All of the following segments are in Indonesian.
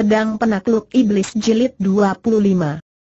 Pedang Penakluk Iblis Jilid 25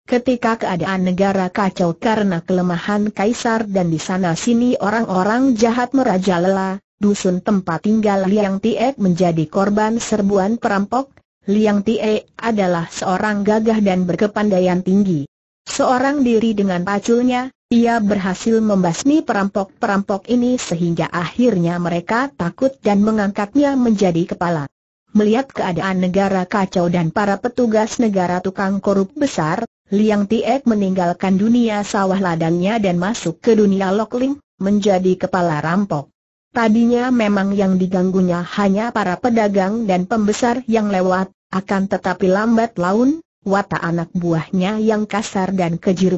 Ketika keadaan negara kacau karena kelemahan kaisar dan di sana sini orang-orang jahat merajalela, dusun tempat tinggal Liang Tiek menjadi korban serbuan perampok, Liang Tiek adalah seorang gagah dan berkepandaian tinggi. Seorang diri dengan paculnya, ia berhasil membasmi perampok-perampok ini sehingga akhirnya mereka takut dan mengangkatnya menjadi kepala melihat keadaan negara kacau dan para petugas negara tukang korup besar, Liang Tiek meninggalkan dunia sawah ladangnya dan masuk ke dunia Lokling, menjadi kepala rampok. Tadinya memang yang diganggunya hanya para pedagang dan pembesar yang lewat, akan tetapi lambat laun, watak anak buahnya yang kasar dan keji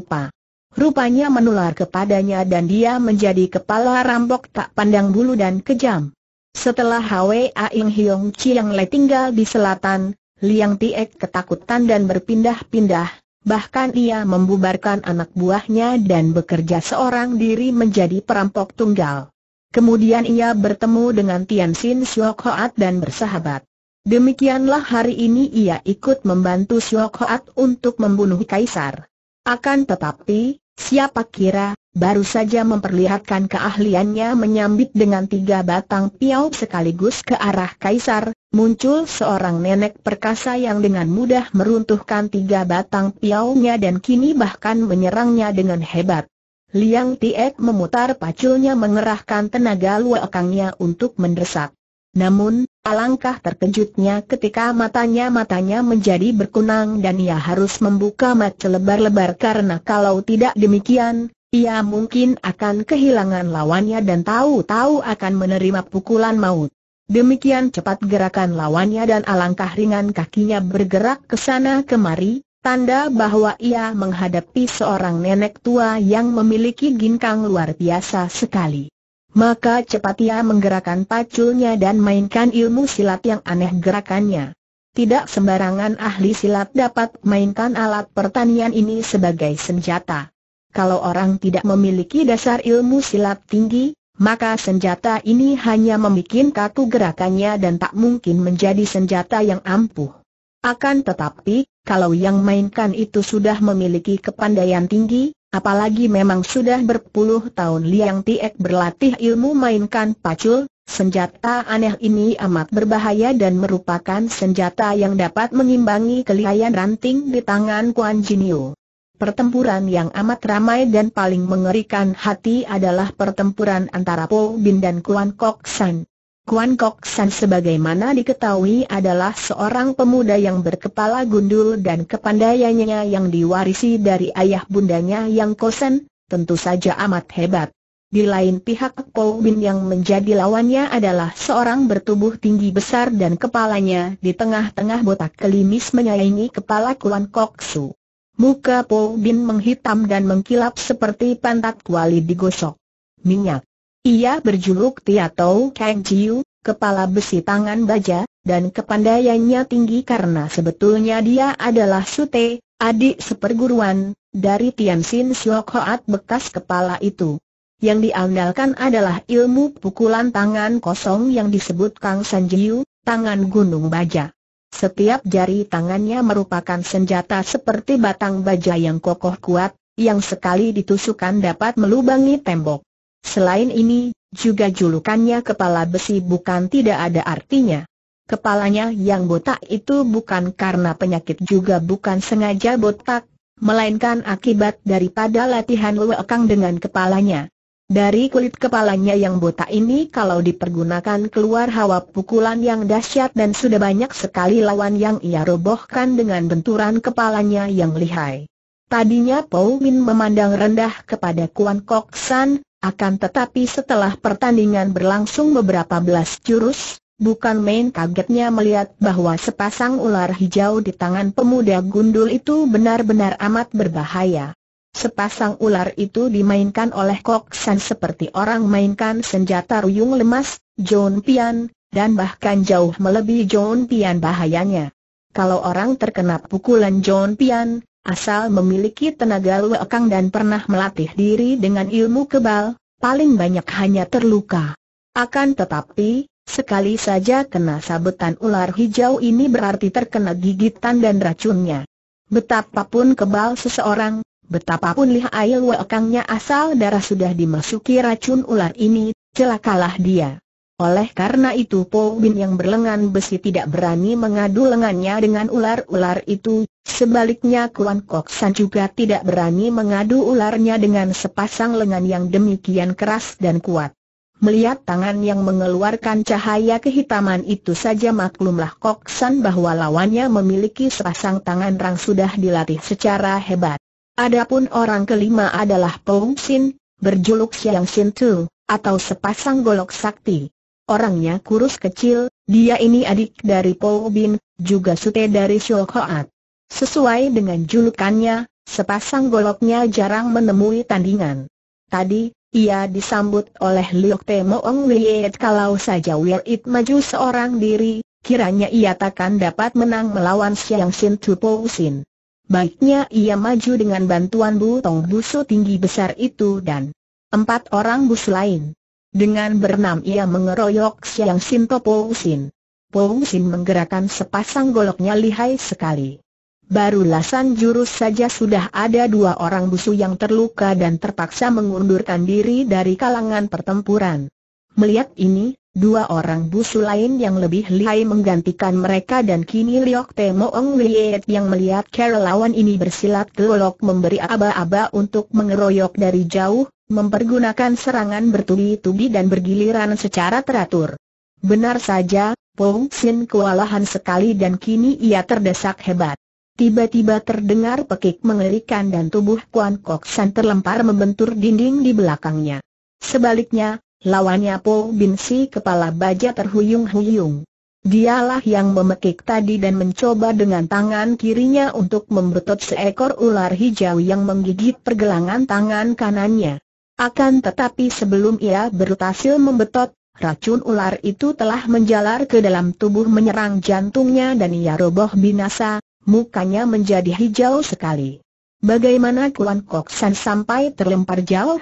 Rupanya menular kepadanya dan dia menjadi kepala rampok tak pandang bulu dan kejam. Setelah Hwa Aing Hiong Chiang Le tinggal di selatan, Liang Tiek ketakutan dan berpindah-pindah, bahkan ia membubarkan anak buahnya dan bekerja seorang diri menjadi perampok tunggal. Kemudian ia bertemu dengan Tian Xin Siok Hoat dan bersahabat. Demikianlah hari ini ia ikut membantu Siok Hoat untuk membunuh Kaisar. Akan tetapi, siapa kira, baru saja memperlihatkan keahliannya menyambit dengan tiga batang piau sekaligus ke arah kaisar, muncul seorang nenek perkasa yang dengan mudah meruntuhkan tiga batang piaunya dan kini bahkan menyerangnya dengan hebat. Liang Tiek memutar paculnya mengerahkan tenaga luakangnya untuk mendesak. Namun, alangkah terkejutnya ketika matanya-matanya menjadi berkunang dan ia harus membuka mata lebar-lebar karena kalau tidak demikian, ia mungkin akan kehilangan lawannya dan tahu-tahu akan menerima pukulan maut. Demikian cepat gerakan lawannya dan alangkah ringan kakinya bergerak ke sana kemari, tanda bahwa ia menghadapi seorang nenek tua yang memiliki ginkang luar biasa sekali. Maka cepat ia menggerakkan paculnya dan mainkan ilmu silat yang aneh gerakannya. Tidak sembarangan ahli silat dapat mainkan alat pertanian ini sebagai senjata kalau orang tidak memiliki dasar ilmu silat tinggi, maka senjata ini hanya membuat kaku gerakannya dan tak mungkin menjadi senjata yang ampuh. Akan tetapi, kalau yang mainkan itu sudah memiliki kepandaian tinggi, apalagi memang sudah berpuluh tahun Liang Tiek berlatih ilmu mainkan pacul, senjata aneh ini amat berbahaya dan merupakan senjata yang dapat mengimbangi kelihayan ranting di tangan Kuan Jin Yu. Pertempuran yang amat ramai dan paling mengerikan hati adalah pertempuran antara Po Bin dan Kuan Kok San. Kuan Kok San sebagaimana diketahui adalah seorang pemuda yang berkepala gundul dan kepandaiannya yang diwarisi dari ayah bundanya Yang kosan, tentu saja amat hebat. Di lain pihak Po Bin yang menjadi lawannya adalah seorang bertubuh tinggi besar dan kepalanya di tengah-tengah botak kelimis menyaingi kepala Kuan Kok Su. Muka Po Bin menghitam dan mengkilap seperti pantat kuali digosok. Minyak. Ia berjuluk Tiatou Kang Chiu, kepala besi tangan baja, dan kepandaiannya tinggi karena sebetulnya dia adalah Sute, adik seperguruan, dari Tianxin Siok Hoat bekas kepala itu. Yang diandalkan adalah ilmu pukulan tangan kosong yang disebut Kang San Jiu, tangan gunung baja. Setiap jari tangannya merupakan senjata seperti batang baja yang kokoh kuat, yang sekali ditusukkan dapat melubangi tembok. Selain ini, juga julukannya kepala besi bukan tidak ada artinya. Kepalanya yang botak itu bukan karena penyakit juga bukan sengaja botak, melainkan akibat daripada latihan lewekang dengan kepalanya. Dari kulit kepalanya yang botak ini kalau dipergunakan keluar hawa pukulan yang dahsyat dan sudah banyak sekali lawan yang ia robohkan dengan benturan kepalanya yang lihai. Tadinya Pau Min memandang rendah kepada Kuan Kok San, akan tetapi setelah pertandingan berlangsung beberapa belas jurus, bukan main kagetnya melihat bahwa sepasang ular hijau di tangan pemuda gundul itu benar-benar amat berbahaya. Sepasang ular itu dimainkan oleh Kok San seperti orang mainkan senjata ruyung lemas, John Pian, dan bahkan jauh melebihi John Pian bahayanya. Kalau orang terkena pukulan John Pian, asal memiliki tenaga luekang dan pernah melatih diri dengan ilmu kebal, paling banyak hanya terluka. Akan tetapi, sekali saja kena sabetan ular hijau ini berarti terkena gigitan dan racunnya. Betapapun kebal seseorang, Betapapun lihat air wakangnya asal darah sudah dimasuki racun ular ini, celakalah dia. Oleh karena itu Po Bin yang berlengan besi tidak berani mengadu lengannya dengan ular-ular itu, sebaliknya Kuan Kok San juga tidak berani mengadu ularnya dengan sepasang lengan yang demikian keras dan kuat. Melihat tangan yang mengeluarkan cahaya kehitaman itu saja maklumlah Kok San bahwa lawannya memiliki sepasang tangan yang sudah dilatih secara hebat. Adapun orang kelima adalah Pong Sin, berjuluk Siang Sin Tu, atau sepasang golok sakti. Orangnya kurus kecil, dia ini adik dari Pou Bin, juga sute dari Shul Khoat. Sesuai dengan julukannya, sepasang goloknya jarang menemui tandingan. Tadi, ia disambut oleh Liok Te Ong Wiet kalau saja Wiet maju seorang diri, kiranya ia takkan dapat menang melawan Siang Sin Tu Pou Sin. Baiknya ia maju dengan bantuan bu tong busu tinggi besar itu dan empat orang bus lain. Dengan bernam ia mengeroyok Siang Sinto Pou Sin menggerakkan sepasang goloknya lihai sekali. Baru lasan jurus saja sudah ada dua orang busu yang terluka dan terpaksa mengundurkan diri dari kalangan pertempuran. Melihat ini, dua orang busu lain yang lebih lihai menggantikan mereka dan kini Liok Te Moong Liet yang melihat lawan ini bersilat gelolok memberi aba-aba untuk mengeroyok dari jauh, mempergunakan serangan bertubi-tubi dan bergiliran secara teratur. Benar saja, Pong Sin kewalahan sekali dan kini ia terdesak hebat. Tiba-tiba terdengar pekik mengerikan dan tubuh Kuan Kok San terlempar membentur dinding di belakangnya. Sebaliknya, Lawannya Po Bin Si kepala baja terhuyung-huyung. Dialah yang memekik tadi dan mencoba dengan tangan kirinya untuk membetot seekor ular hijau yang menggigit pergelangan tangan kanannya. Akan tetapi sebelum ia berhasil membetot, racun ular itu telah menjalar ke dalam tubuh menyerang jantungnya dan ia roboh binasa, mukanya menjadi hijau sekali. Bagaimana Kuan Kok san sampai terlempar jauh?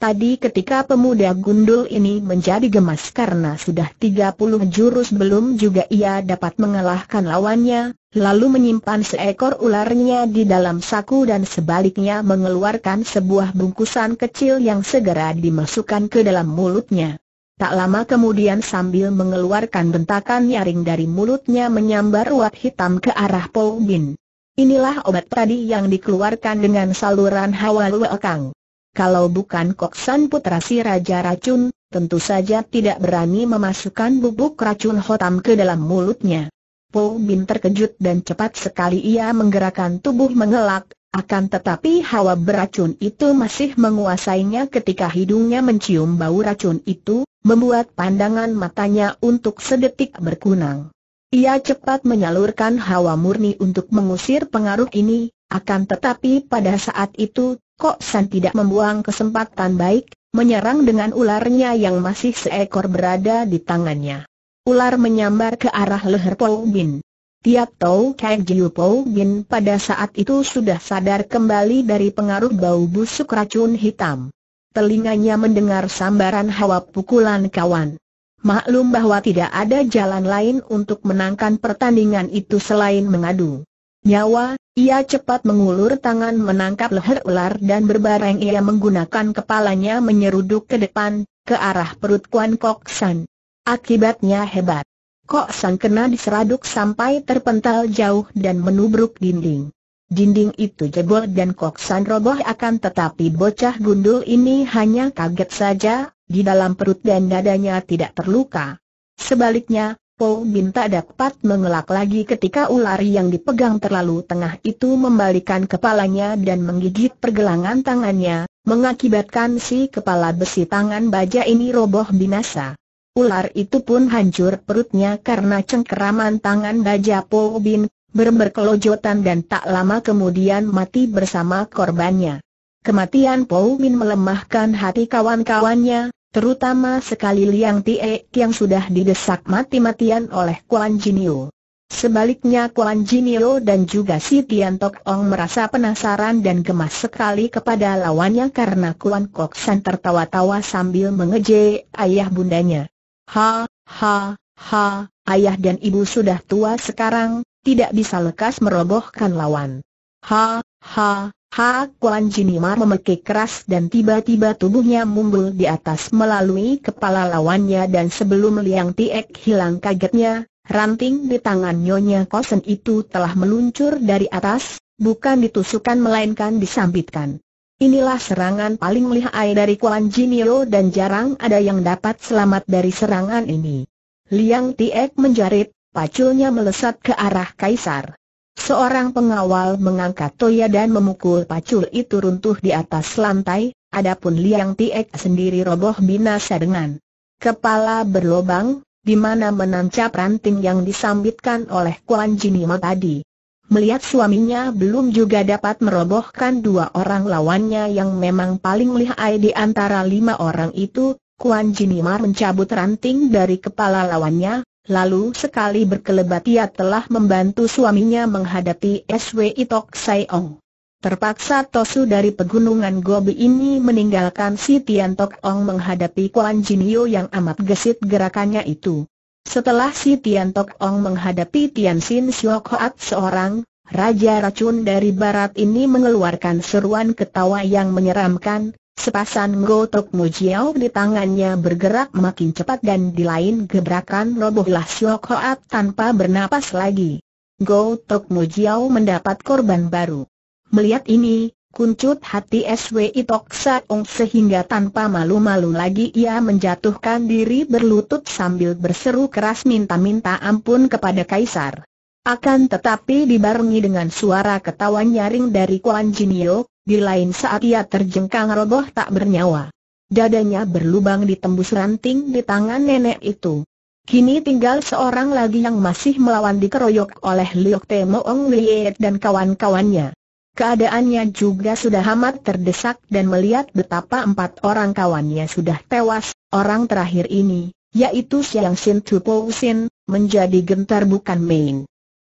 Tadi ketika pemuda gundul ini menjadi gemas karena sudah 30 jurus belum juga ia dapat mengalahkan lawannya, lalu menyimpan seekor ularnya di dalam saku dan sebaliknya mengeluarkan sebuah bungkusan kecil yang segera dimasukkan ke dalam mulutnya. Tak lama kemudian sambil mengeluarkan bentakan nyaring dari mulutnya menyambar uap hitam ke arah Paul Bin. Inilah obat tadi yang dikeluarkan dengan saluran hawa luekang kalau bukan Koksan putra si Raja Racun, tentu saja tidak berani memasukkan bubuk racun hotam ke dalam mulutnya. Po Bin terkejut dan cepat sekali ia menggerakkan tubuh mengelak, akan tetapi hawa beracun itu masih menguasainya ketika hidungnya mencium bau racun itu, membuat pandangan matanya untuk sedetik berkunang. Ia cepat menyalurkan hawa murni untuk mengusir pengaruh ini, akan tetapi pada saat itu, Kok San tidak membuang kesempatan baik, menyerang dengan ularnya yang masih seekor berada di tangannya. Ular menyambar ke arah leher Paul Bin. Tiap Tau kayak Jiu Pou Bin pada saat itu sudah sadar kembali dari pengaruh bau busuk racun hitam. Telinganya mendengar sambaran hawa pukulan kawan. Maklum bahwa tidak ada jalan lain untuk menangkan pertandingan itu selain mengadu nyawa, ia cepat mengulur tangan menangkap leher ular dan berbareng ia menggunakan kepalanya menyeruduk ke depan, ke arah perut Kuan Kok San. Akibatnya hebat. Kok San kena diseraduk sampai terpental jauh dan menubruk dinding. Dinding itu jebol dan Kok San roboh akan tetapi bocah gundul ini hanya kaget saja, di dalam perut dan dadanya tidak terluka. Sebaliknya, Po Binta dapat mengelak lagi ketika ular yang dipegang terlalu tengah itu membalikan kepalanya dan menggigit pergelangan tangannya, mengakibatkan si kepala besi tangan baja ini roboh binasa. Ular itu pun hancur perutnya karena cengkeraman tangan baja Po Bin, berberkelojotan dan tak lama kemudian mati bersama korbannya. Kematian Po bin melemahkan hati kawan-kawannya, Terutama sekali Liang Tie yang sudah didesak mati-matian oleh Kuan Jinio. Sebaliknya Kuan Jinio dan juga si Tian Tok Ong merasa penasaran dan gemas sekali kepada lawannya karena Kuan Kok San tertawa-tawa sambil mengejek ayah bundanya. Ha, ha, ha, ayah dan ibu sudah tua sekarang, tidak bisa lekas merobohkan lawan. Ha, ha, Ha Kuan Jinimar memekik keras dan tiba-tiba tubuhnya mumbul di atas melalui kepala lawannya dan sebelum Liang Tiek hilang kagetnya, ranting di tangan Nyonya Kosen itu telah meluncur dari atas, bukan ditusukan melainkan disambitkan. Inilah serangan paling lihai dari Kuan Jinio dan jarang ada yang dapat selamat dari serangan ini. Liang Tiek menjerit, paculnya melesat ke arah Kaisar. Seorang pengawal mengangkat Toya dan memukul pacul itu runtuh di atas lantai, adapun Liang Tiek sendiri roboh binasa dengan kepala berlobang, di mana menancap ranting yang disambitkan oleh Kuan Jinima tadi. Melihat suaminya belum juga dapat merobohkan dua orang lawannya yang memang paling lihai di antara lima orang itu, Kuan Jinima mencabut ranting dari kepala lawannya, Lalu sekali berkelebat ia telah membantu suaminya menghadapi SW Itok Saiong. Terpaksa Tosu dari pegunungan Gobi ini meninggalkan si Tian Tok Ong menghadapi Kuan Jinio yang amat gesit gerakannya itu. Setelah si Tian Tok Ong menghadapi Tian Sin Siok Hoat seorang, Raja Racun dari Barat ini mengeluarkan seruan ketawa yang menyeramkan, Sepasang gotok mujiao di tangannya bergerak makin cepat dan di lain gebrakan robohlah Siok Hoat tanpa bernapas lagi. Gotok mujiao mendapat korban baru. Melihat ini, kuncut hati SW Tok Saung sehingga tanpa malu-malu lagi ia menjatuhkan diri berlutut sambil berseru keras minta-minta ampun kepada Kaisar. Akan tetapi dibarengi dengan suara ketawa nyaring dari Kuan Jinio, di lain saat ia terjengkang roboh tak bernyawa. Dadanya berlubang ditembus ranting di tangan nenek itu. Kini tinggal seorang lagi yang masih melawan dikeroyok oleh Liok Temo Moong Liet dan kawan-kawannya. Keadaannya juga sudah amat terdesak dan melihat betapa empat orang kawannya sudah tewas, orang terakhir ini, yaitu Siang Sin Tupo Sin, menjadi gentar bukan main.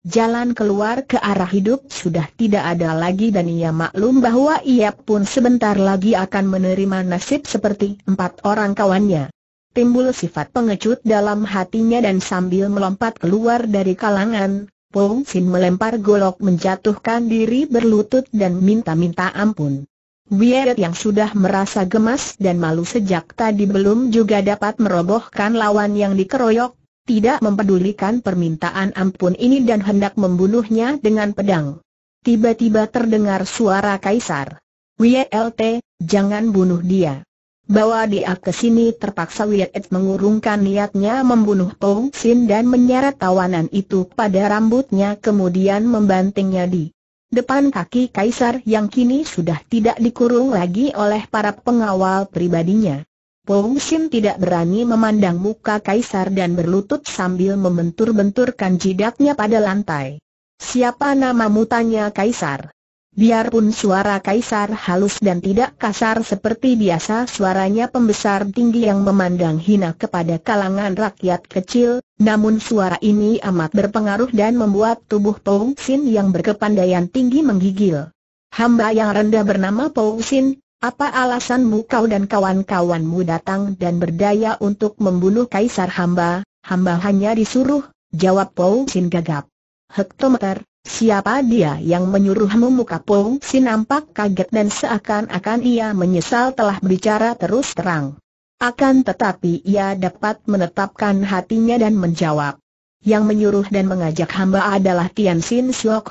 Jalan keluar ke arah hidup sudah tidak ada lagi dan ia maklum bahwa ia pun sebentar lagi akan menerima nasib seperti empat orang kawannya. Timbul sifat pengecut dalam hatinya dan sambil melompat keluar dari kalangan, Pong Sin melempar golok menjatuhkan diri berlutut dan minta-minta ampun. Wieret yang sudah merasa gemas dan malu sejak tadi belum juga dapat merobohkan lawan yang dikeroyok, tidak mempedulikan permintaan ampun ini dan hendak membunuhnya dengan pedang. Tiba-tiba terdengar suara Kaisar. WLT, jangan bunuh dia. Bawa dia ke sini terpaksa Wiet mengurungkan niatnya membunuh Tong Sin dan menyeret tawanan itu pada rambutnya kemudian membantingnya di depan kaki Kaisar yang kini sudah tidak dikurung lagi oleh para pengawal pribadinya. Pou Sim tidak berani memandang muka Kaisar dan berlutut sambil membentur-benturkan jidatnya pada lantai. Siapa nama mutanya, Kaisar? Biarpun suara Kaisar halus dan tidak kasar seperti biasa suaranya pembesar tinggi yang memandang hina kepada kalangan rakyat kecil, namun suara ini amat berpengaruh dan membuat tubuh Pou Sin yang berkepandaian tinggi menggigil. Hamba yang rendah bernama Pou Sin, apa alasanmu kau dan kawan-kawanmu datang dan berdaya untuk membunuh kaisar hamba? Hamba hanya disuruh, jawab Pou Sin gagap. Hektometer, siapa dia yang menyuruhmu muka Pou Sin nampak kaget dan seakan-akan ia menyesal telah berbicara terus terang. Akan tetapi ia dapat menetapkan hatinya dan menjawab. Yang menyuruh dan mengajak hamba adalah Tian Sin Xiao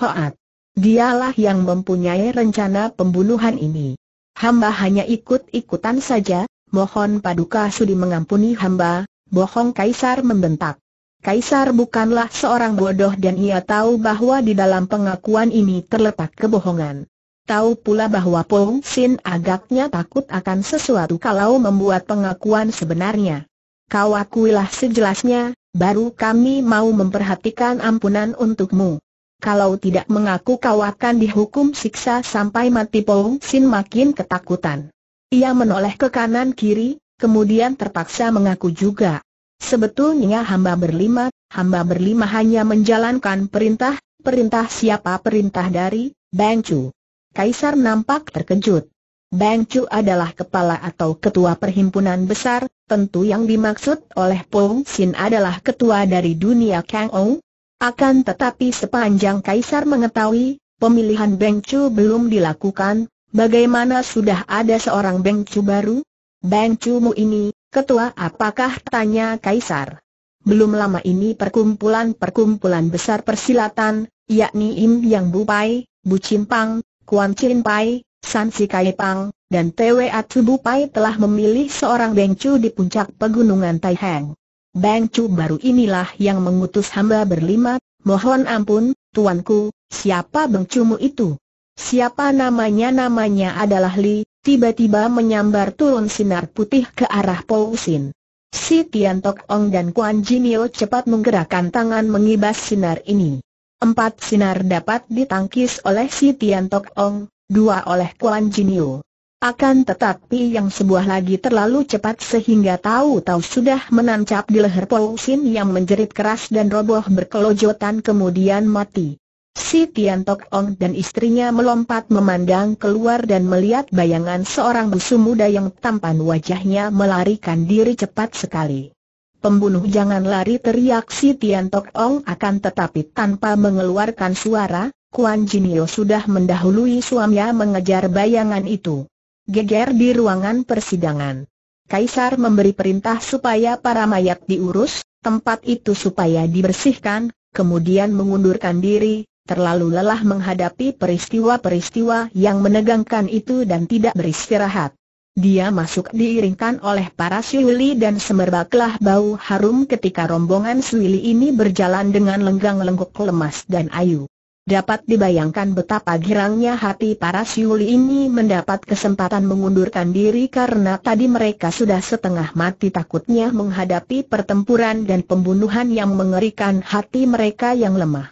Dialah yang mempunyai rencana pembunuhan ini. Hamba hanya ikut-ikutan saja, mohon paduka sudi mengampuni hamba, bohong Kaisar membentak. Kaisar bukanlah seorang bodoh dan ia tahu bahwa di dalam pengakuan ini terletak kebohongan. Tahu pula bahwa Pong Sin agaknya takut akan sesuatu kalau membuat pengakuan sebenarnya. Kau akuilah sejelasnya, baru kami mau memperhatikan ampunan untukmu kalau tidak mengaku kau akan dihukum siksa sampai mati Pong Sin makin ketakutan. Ia menoleh ke kanan kiri, kemudian terpaksa mengaku juga. Sebetulnya hamba berlima, hamba berlima hanya menjalankan perintah, perintah siapa perintah dari, Bang Chu. Kaisar nampak terkejut. Bang Chu adalah kepala atau ketua perhimpunan besar, tentu yang dimaksud oleh Pong Sin adalah ketua dari dunia Kang Ong akan tetapi sepanjang Kaisar mengetahui, pemilihan Beng Chu belum dilakukan, bagaimana sudah ada seorang Beng Chu baru? Beng Chu mu ini, ketua apakah tanya Kaisar? Belum lama ini perkumpulan-perkumpulan besar persilatan, yakni Im Yang bupai, Pai, Bu Cimpang, Kuan Chin Pai, San Si Kai Pang, dan TWA bu Pai telah memilih seorang Beng Chu di puncak pegunungan Taihang. Bang Chu baru inilah yang mengutus hamba berlima, mohon ampun, tuanku, siapa Bang mu itu? Siapa namanya namanya adalah Li, tiba-tiba menyambar turun sinar putih ke arah Sin. Si Tian Tok Ong dan Kuan Jinio cepat menggerakkan tangan mengibas sinar ini. Empat sinar dapat ditangkis oleh si Tian Tok Ong, dua oleh Kuan Jinio. Akan tetapi yang sebuah lagi terlalu cepat sehingga tahu-tahu sudah menancap di leher Sin yang menjerit keras dan roboh berkelojotan kemudian mati. Si Tian Tok Ong dan istrinya melompat memandang keluar dan melihat bayangan seorang busu muda yang tampan wajahnya melarikan diri cepat sekali. Pembunuh jangan lari teriak si Tian Tok Ong akan tetapi tanpa mengeluarkan suara, Kuan Jinio sudah mendahului suaminya mengejar bayangan itu geger di ruangan persidangan. Kaisar memberi perintah supaya para mayat diurus, tempat itu supaya dibersihkan, kemudian mengundurkan diri, terlalu lelah menghadapi peristiwa-peristiwa yang menegangkan itu dan tidak beristirahat. Dia masuk diiringkan oleh para Siuli dan semerbaklah bau harum ketika rombongan Suwili ini berjalan dengan lenggang lengkuk lemas dan ayu. Dapat dibayangkan betapa girangnya hati para Siuli ini mendapat kesempatan mengundurkan diri karena tadi mereka sudah setengah mati takutnya menghadapi pertempuran dan pembunuhan yang mengerikan hati mereka yang lemah.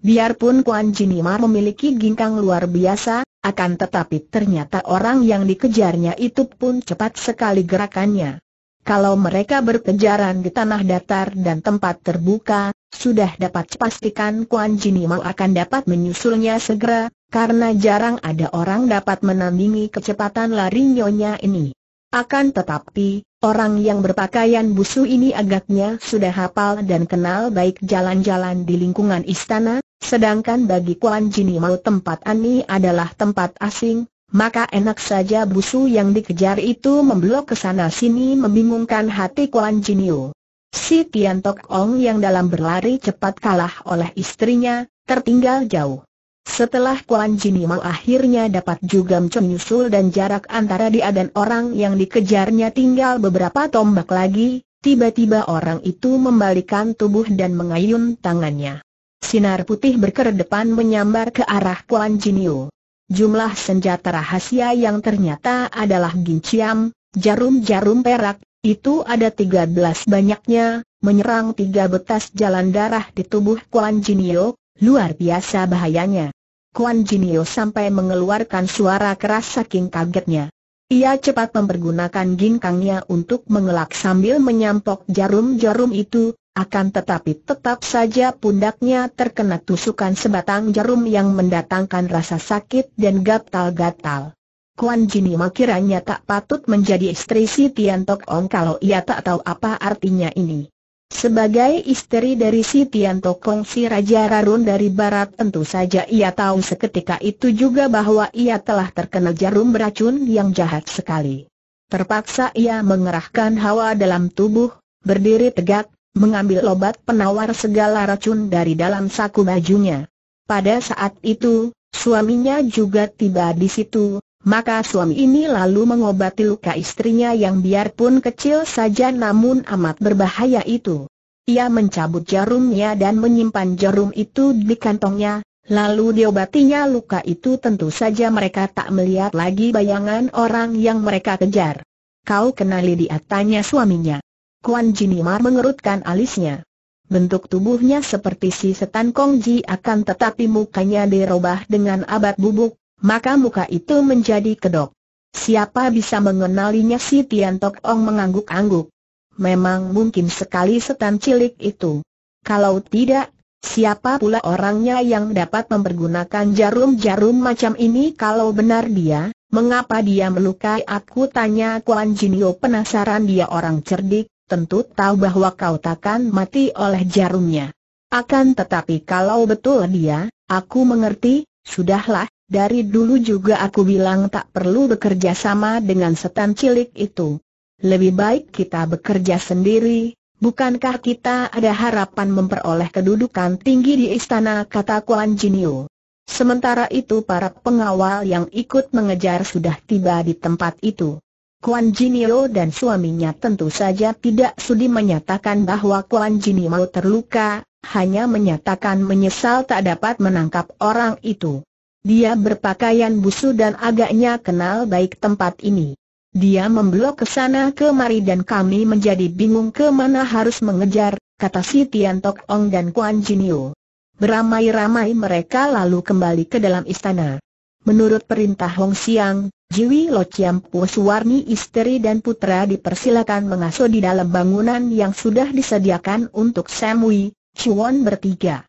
Biarpun Kuan Jinima memiliki ginkang luar biasa, akan tetapi ternyata orang yang dikejarnya itu pun cepat sekali gerakannya. Kalau mereka berkejaran di tanah datar dan tempat terbuka, sudah dapat pastikan Kuan Jinimau akan dapat menyusulnya segera, karena jarang ada orang dapat menandingi kecepatan lari nyonya ini. Akan tetapi, orang yang berpakaian busu ini agaknya sudah hafal dan kenal baik jalan-jalan di lingkungan istana, sedangkan bagi Kuan Jinimau tempat ini adalah tempat asing, maka enak saja busu yang dikejar itu memblok ke sana sini membingungkan hati Kuan Jinio. Si Tian Tok Ong yang dalam berlari cepat kalah oleh istrinya, tertinggal jauh. Setelah Kuan Jin Mau akhirnya dapat juga menyusul dan jarak antara dia dan orang yang dikejarnya tinggal beberapa tombak lagi, tiba-tiba orang itu membalikan tubuh dan mengayun tangannya. Sinar putih berkedepan menyambar ke arah Kuan Jin Yu. Jumlah senjata rahasia yang ternyata adalah ginciam, jarum-jarum perak, itu ada tiga belas banyaknya, menyerang tiga betas jalan darah di tubuh Kuan Jinio, luar biasa bahayanya. Kuan Jinio sampai mengeluarkan suara keras saking kagetnya. Ia cepat mempergunakan ginkangnya untuk mengelak sambil menyampok jarum-jarum itu, akan tetapi tetap saja pundaknya terkena tusukan sebatang jarum yang mendatangkan rasa sakit dan gatal-gatal. Kuan Jinima kiranya tak patut menjadi istri si Tian Tok Ong kalau ia tak tahu apa artinya ini. Sebagai istri dari si Tian Tok Ong si Raja Rarun dari Barat tentu saja ia tahu seketika itu juga bahwa ia telah terkena jarum beracun yang jahat sekali. Terpaksa ia mengerahkan hawa dalam tubuh, berdiri tegak, mengambil obat penawar segala racun dari dalam saku bajunya. Pada saat itu, suaminya juga tiba di situ, maka suami ini lalu mengobati luka istrinya yang biarpun kecil saja namun amat berbahaya itu. Ia mencabut jarumnya dan menyimpan jarum itu di kantongnya, lalu diobatinya luka itu tentu saja mereka tak melihat lagi bayangan orang yang mereka kejar. Kau kenali dia tanya suaminya. Kuan Jinimar mengerutkan alisnya. Bentuk tubuhnya seperti si setan Kongji akan tetapi mukanya dirobah dengan abad bubuk, maka muka itu menjadi kedok. Siapa bisa mengenalinya si Tian Tok Ong mengangguk-angguk. Memang mungkin sekali setan cilik itu. Kalau tidak, siapa pula orangnya yang dapat mempergunakan jarum-jarum macam ini kalau benar dia, mengapa dia melukai aku tanya Kuan Jinio penasaran dia orang cerdik, tentu tahu bahwa kau takkan mati oleh jarumnya. Akan tetapi kalau betul dia, aku mengerti, sudahlah, dari dulu juga aku bilang tak perlu bekerja sama dengan setan cilik itu. Lebih baik kita bekerja sendiri, bukankah kita ada harapan memperoleh kedudukan tinggi di istana kata Kuan Jinio. Sementara itu para pengawal yang ikut mengejar sudah tiba di tempat itu. Kuan Jinio dan suaminya tentu saja tidak sudi menyatakan bahwa Kuan Jinio terluka, hanya menyatakan menyesal tak dapat menangkap orang itu. Dia berpakaian busu dan agaknya kenal baik tempat ini. Dia memblok ke sana kemari dan kami menjadi bingung kemana harus mengejar, kata si Tian Tok Ong dan Kuan Jinio. Beramai-ramai mereka lalu kembali ke dalam istana. Menurut perintah Hong Siang, Jiwi Lo Chiam Pu Suwarni istri dan putra dipersilakan mengasuh di dalam bangunan yang sudah disediakan untuk Samui, Chuan bertiga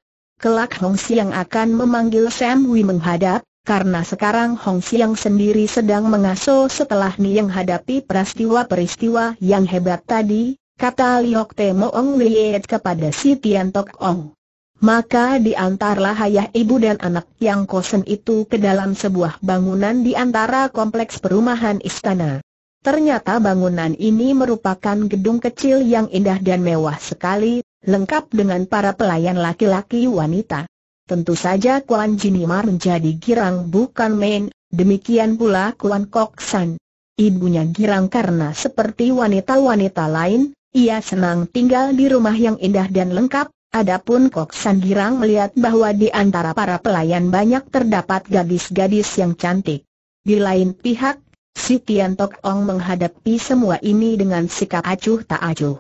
kelak Hong Siang akan memanggil Sam Wei menghadap, karena sekarang Hong Siang sendiri sedang mengasuh setelah Ni yang hadapi peristiwa-peristiwa yang hebat tadi, kata Liok Te Moong Wei kepada si Tian Tok Ong. Maka diantarlah ayah ibu dan anak yang kosen itu ke dalam sebuah bangunan di antara kompleks perumahan istana. Ternyata bangunan ini merupakan gedung kecil yang indah dan mewah sekali, lengkap dengan para pelayan laki-laki wanita. Tentu saja Kuan Jinimar menjadi girang bukan main, demikian pula Kuan Kok San. Ibunya girang karena seperti wanita-wanita lain, ia senang tinggal di rumah yang indah dan lengkap, adapun Kok San girang melihat bahwa di antara para pelayan banyak terdapat gadis-gadis yang cantik. Di lain pihak, si Tian Tok Ong menghadapi semua ini dengan sikap acuh tak acuh.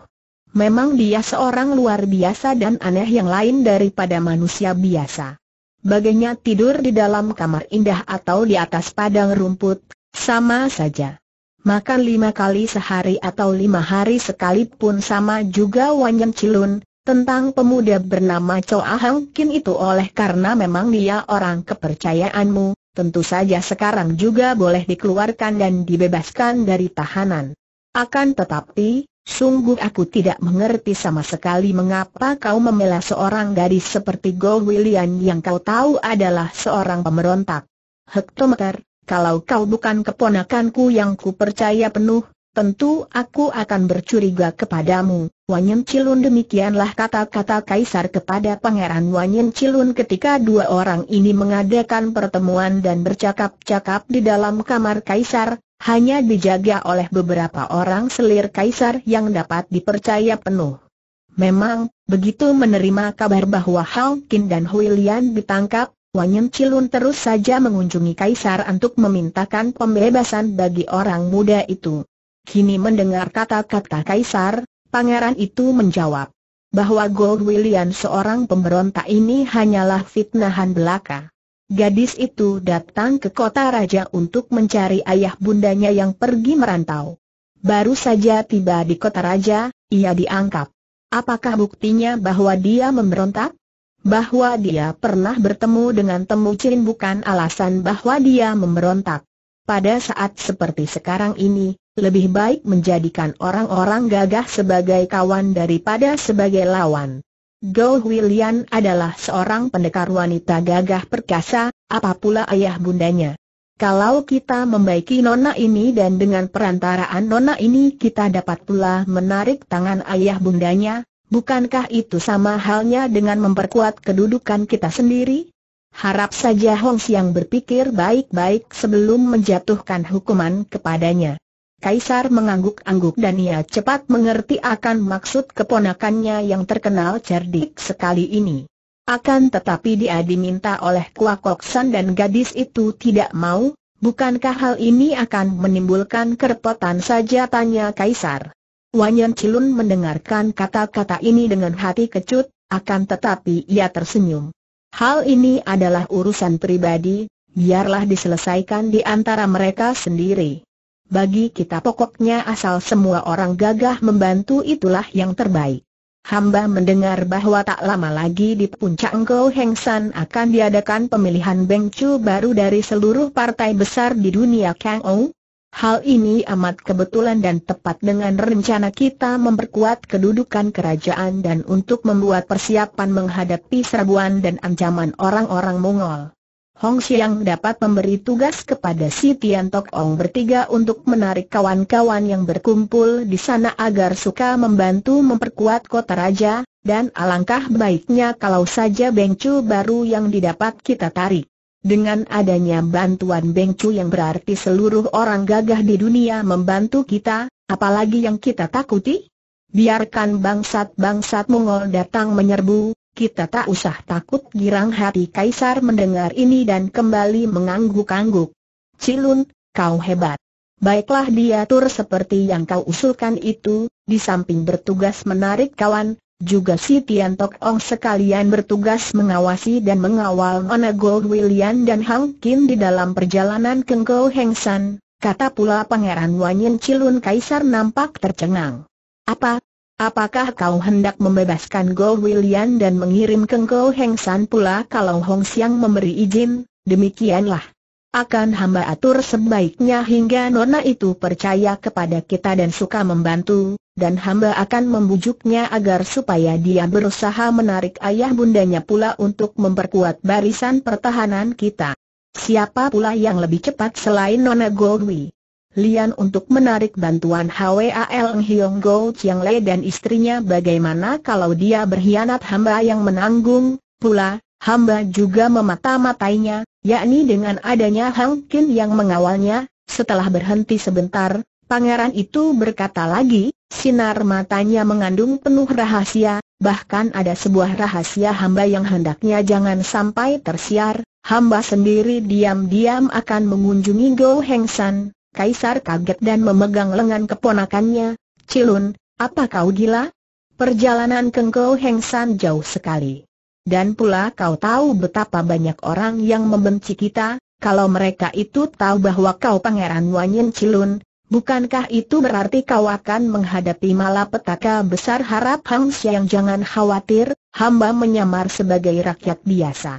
Memang dia seorang luar biasa dan aneh yang lain daripada manusia biasa. Baginya tidur di dalam kamar indah atau di atas padang rumput, sama saja. Makan lima kali sehari atau lima hari sekali pun sama juga Wanyan Cilun, tentang pemuda bernama Choa Hang Kin itu oleh karena memang dia orang kepercayaanmu, tentu saja sekarang juga boleh dikeluarkan dan dibebaskan dari tahanan. Akan tetapi, Sungguh aku tidak mengerti sama sekali mengapa kau membela seorang gadis seperti Go William yang kau tahu adalah seorang pemberontak. Hektometer, kalau kau bukan keponakanku yang ku percaya penuh, tentu aku akan bercuriga kepadamu. Wanyen Cilun demikianlah kata-kata Kaisar kepada Pangeran Wanyen Cilun ketika dua orang ini mengadakan pertemuan dan bercakap-cakap di dalam kamar Kaisar, hanya dijaga oleh beberapa orang selir kaisar yang dapat dipercaya penuh. Memang, begitu menerima kabar bahwa Hao Qin dan Hui Lian ditangkap, Yen Cilun terus saja mengunjungi kaisar untuk memintakan pembebasan bagi orang muda itu. Kini mendengar kata-kata kaisar, pangeran itu menjawab bahwa Gold William seorang pemberontak ini hanyalah fitnahan belaka. Gadis itu datang ke kota raja untuk mencari ayah bundanya yang pergi merantau. Baru saja tiba di kota raja, ia diangkap. Apakah buktinya bahwa dia memberontak? Bahwa dia pernah bertemu dengan temu cirin bukan alasan bahwa dia memberontak. Pada saat seperti sekarang ini, lebih baik menjadikan orang-orang gagah sebagai kawan daripada sebagai lawan. Go William adalah seorang pendekar wanita gagah perkasa, apa pula ayah bundanya. Kalau kita membaiki nona ini dan dengan perantaraan nona ini kita dapat pula menarik tangan ayah bundanya, bukankah itu sama halnya dengan memperkuat kedudukan kita sendiri? Harap saja Hong Siang berpikir baik-baik sebelum menjatuhkan hukuman kepadanya. Kaisar mengangguk-angguk dan ia cepat mengerti akan maksud keponakannya yang terkenal cerdik sekali ini. Akan tetapi dia diminta oleh Kuakoksan dan gadis itu tidak mau, bukankah hal ini akan menimbulkan kerepotan saja tanya Kaisar. Wanyan Cilun mendengarkan kata-kata ini dengan hati kecut, akan tetapi ia tersenyum. Hal ini adalah urusan pribadi, biarlah diselesaikan di antara mereka sendiri. Bagi kita pokoknya asal semua orang gagah membantu itulah yang terbaik. Hamba mendengar bahwa tak lama lagi di puncak Engkau Heng San akan diadakan pemilihan bengcu baru dari seluruh partai besar di dunia Kang Ou. Hal ini amat kebetulan dan tepat dengan rencana kita memperkuat kedudukan kerajaan dan untuk membuat persiapan menghadapi serbuan dan ancaman orang-orang Mongol. Hong Xiang dapat memberi tugas kepada si Tian Tok Ong bertiga untuk menarik kawan-kawan yang berkumpul di sana agar suka membantu memperkuat kota raja, dan alangkah baiknya kalau saja Beng Chu baru yang didapat kita tarik. Dengan adanya bantuan Beng Chu yang berarti seluruh orang gagah di dunia membantu kita, apalagi yang kita takuti? Biarkan bangsat-bangsat Mongol datang menyerbu, kita tak usah takut girang hati Kaisar mendengar ini dan kembali mengangguk-angguk. Cilun, kau hebat. Baiklah diatur seperti yang kau usulkan itu, di samping bertugas menarik kawan, juga si Tian Tok Ong sekalian bertugas mengawasi dan mengawal Nona Gold William dan Hang Kin di dalam perjalanan ke Ngkou Heng San, kata pula Pangeran Wanyin Cilun Kaisar nampak tercengang. Apa, Apakah kau hendak membebaskan Go William dan mengirim ke Go Heng San pula kalau Hong Xiang memberi izin? Demikianlah. Akan hamba atur sebaiknya hingga nona itu percaya kepada kita dan suka membantu, dan hamba akan membujuknya agar supaya dia berusaha menarik ayah bundanya pula untuk memperkuat barisan pertahanan kita. Siapa pula yang lebih cepat selain Nona Goldwi? Lian untuk menarik bantuan HWAL Hyong Go Chiang Le dan istrinya bagaimana kalau dia berkhianat hamba yang menanggung, pula, hamba juga memata-matainya, yakni dengan adanya Hang Kin yang mengawalnya, setelah berhenti sebentar, pangeran itu berkata lagi, sinar matanya mengandung penuh rahasia, bahkan ada sebuah rahasia hamba yang hendaknya jangan sampai tersiar, hamba sendiri diam-diam akan mengunjungi Go Heng San, Kaisar kaget dan memegang lengan keponakannya, Cilun, apa kau gila? Perjalanan Kengkau Hengsan jauh sekali. Dan pula kau tahu betapa banyak orang yang membenci kita, kalau mereka itu tahu bahwa kau pangeran Wanyin Cilun, bukankah itu berarti kau akan menghadapi malapetaka besar harap Hang Siang jangan khawatir, hamba menyamar sebagai rakyat biasa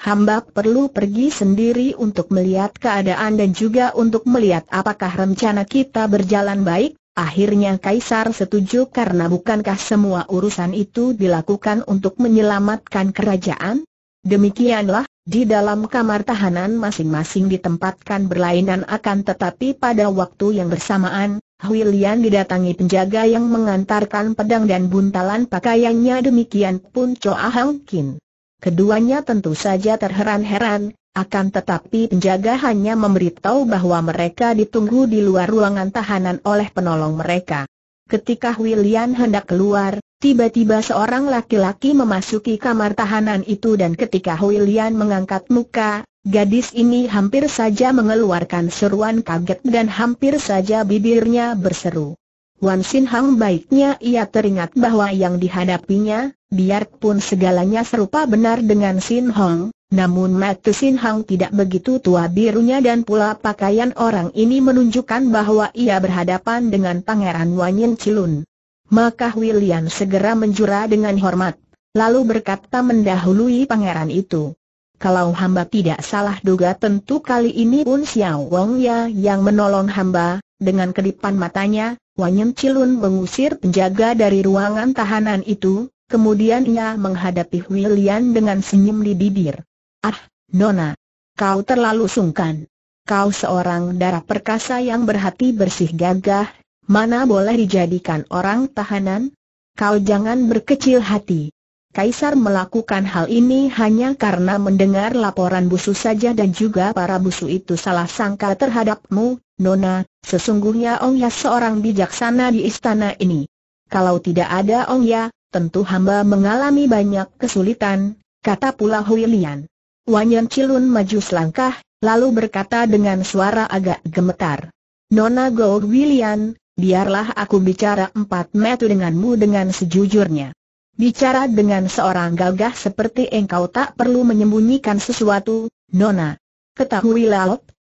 hamba perlu pergi sendiri untuk melihat keadaan dan juga untuk melihat apakah rencana kita berjalan baik. Akhirnya Kaisar setuju karena bukankah semua urusan itu dilakukan untuk menyelamatkan kerajaan? Demikianlah, di dalam kamar tahanan masing-masing ditempatkan berlainan akan tetapi pada waktu yang bersamaan, Huilian didatangi penjaga yang mengantarkan pedang dan buntalan pakaiannya demikian pun Choa Hang Kin. Keduanya tentu saja terheran-heran, akan tetapi penjaga hanya memberitahu bahwa mereka ditunggu di luar ruangan tahanan oleh penolong mereka. Ketika William hendak keluar, tiba-tiba seorang laki-laki memasuki kamar tahanan itu dan ketika William mengangkat muka, gadis ini hampir saja mengeluarkan seruan kaget dan hampir saja bibirnya berseru. Wan Sin Hang baiknya ia teringat bahwa yang dihadapinya, Biarpun segalanya serupa benar dengan Sin Hong, namun mata Sin Hong tidak begitu tua birunya dan pula pakaian orang ini menunjukkan bahwa ia berhadapan dengan Pangeran Wanyin Cilun. Maka William segera menjura dengan hormat, lalu berkata mendahului pangeran itu. Kalau hamba tidak salah duga tentu kali ini pun Xiao Wong Ya yang menolong hamba, dengan kedipan matanya, Wanyin Cilun mengusir penjaga dari ruangan tahanan itu, Kemudian ia menghadapi William dengan senyum di bibir. Ah, Nona. Kau terlalu sungkan. Kau seorang darah perkasa yang berhati bersih gagah, mana boleh dijadikan orang tahanan? Kau jangan berkecil hati. Kaisar melakukan hal ini hanya karena mendengar laporan busu saja dan juga para busu itu salah sangka terhadapmu, Nona, sesungguhnya Ong Ya seorang bijaksana di istana ini. Kalau tidak ada Ong Ya, tentu hamba mengalami banyak kesulitan, kata pula Hui Lian. Wanyan Cilun maju selangkah, lalu berkata dengan suara agak gemetar. Nona Go William, biarlah aku bicara empat metu denganmu dengan sejujurnya. Bicara dengan seorang gagah seperti engkau tak perlu menyembunyikan sesuatu, Nona. Ketahui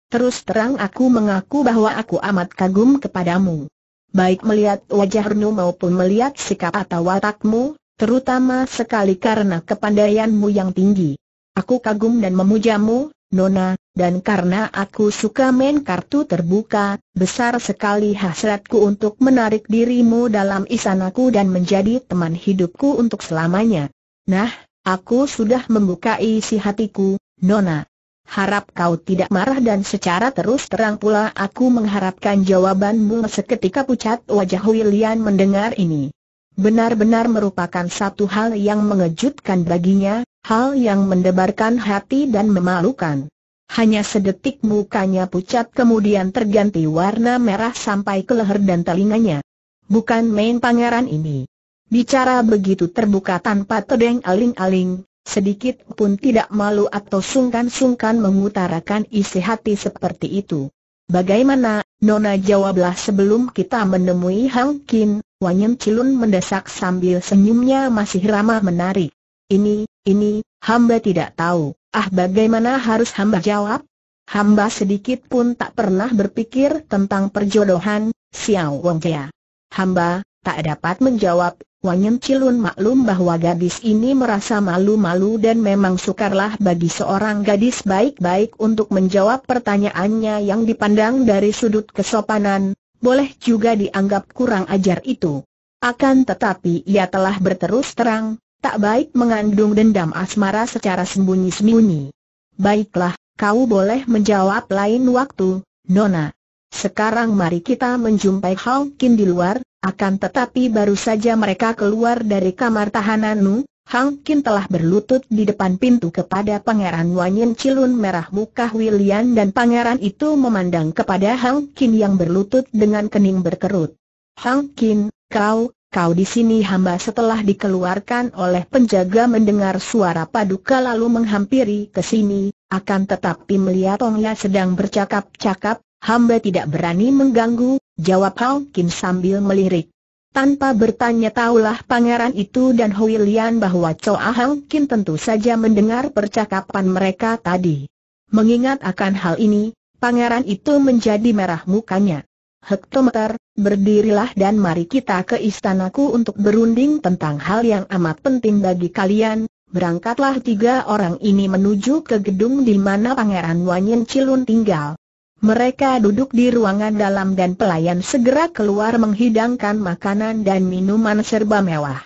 terus terang aku mengaku bahwa aku amat kagum kepadamu baik melihat wajahmu maupun melihat sikap atau watakmu, terutama sekali karena kepandaianmu yang tinggi. Aku kagum dan memujamu, Nona, dan karena aku suka main kartu terbuka, besar sekali hasratku untuk menarik dirimu dalam isanaku dan menjadi teman hidupku untuk selamanya. Nah, aku sudah membuka isi hatiku, Nona harap kau tidak marah dan secara terus terang pula aku mengharapkan jawabanmu seketika pucat wajah William mendengar ini. Benar-benar merupakan satu hal yang mengejutkan baginya, hal yang mendebarkan hati dan memalukan. Hanya sedetik mukanya pucat kemudian terganti warna merah sampai ke leher dan telinganya. Bukan main pangeran ini. Bicara begitu terbuka tanpa tedeng aling-aling, sedikit pun tidak malu atau sungkan-sungkan mengutarakan isi hati seperti itu. Bagaimana, Nona jawablah sebelum kita menemui Hang Kin, Wanyem Cilun mendesak sambil senyumnya masih ramah menarik. Ini, ini, hamba tidak tahu, ah bagaimana harus hamba jawab? Hamba sedikit pun tak pernah berpikir tentang perjodohan, Xiao Wong Jia. Hamba, tak dapat menjawab Wanyem Cilun maklum bahwa gadis ini merasa malu-malu dan memang sukarlah bagi seorang gadis baik-baik untuk menjawab pertanyaannya yang dipandang dari sudut kesopanan, boleh juga dianggap kurang ajar itu. Akan tetapi ia telah berterus terang, tak baik mengandung dendam asmara secara sembunyi-sembunyi. Baiklah, kau boleh menjawab lain waktu, Nona. Sekarang mari kita menjumpai Hao Kin di luar, akan tetapi baru saja mereka keluar dari kamar tahanan Nu, Hang Kin telah berlutut di depan pintu kepada Pangeran Wanyin Cilun merah muka William dan pangeran itu memandang kepada Hang Kin yang berlutut dengan kening berkerut. Hang Kin, kau, kau di sini hamba setelah dikeluarkan oleh penjaga mendengar suara paduka lalu menghampiri ke sini, akan tetapi melihat Ya sedang bercakap-cakap, Hamba tidak berani mengganggu, jawab Hau Kim sambil melirik. Tanpa bertanya tahulah pangeran itu dan Hui Lian bahwa Choa Hau Kim tentu saja mendengar percakapan mereka tadi. Mengingat akan hal ini, pangeran itu menjadi merah mukanya. Hektometer, berdirilah dan mari kita ke istanaku untuk berunding tentang hal yang amat penting bagi kalian. Berangkatlah tiga orang ini menuju ke gedung di mana Pangeran Wanyin Cilun tinggal. Mereka duduk di ruangan dalam dan pelayan segera keluar menghidangkan makanan dan minuman serba mewah.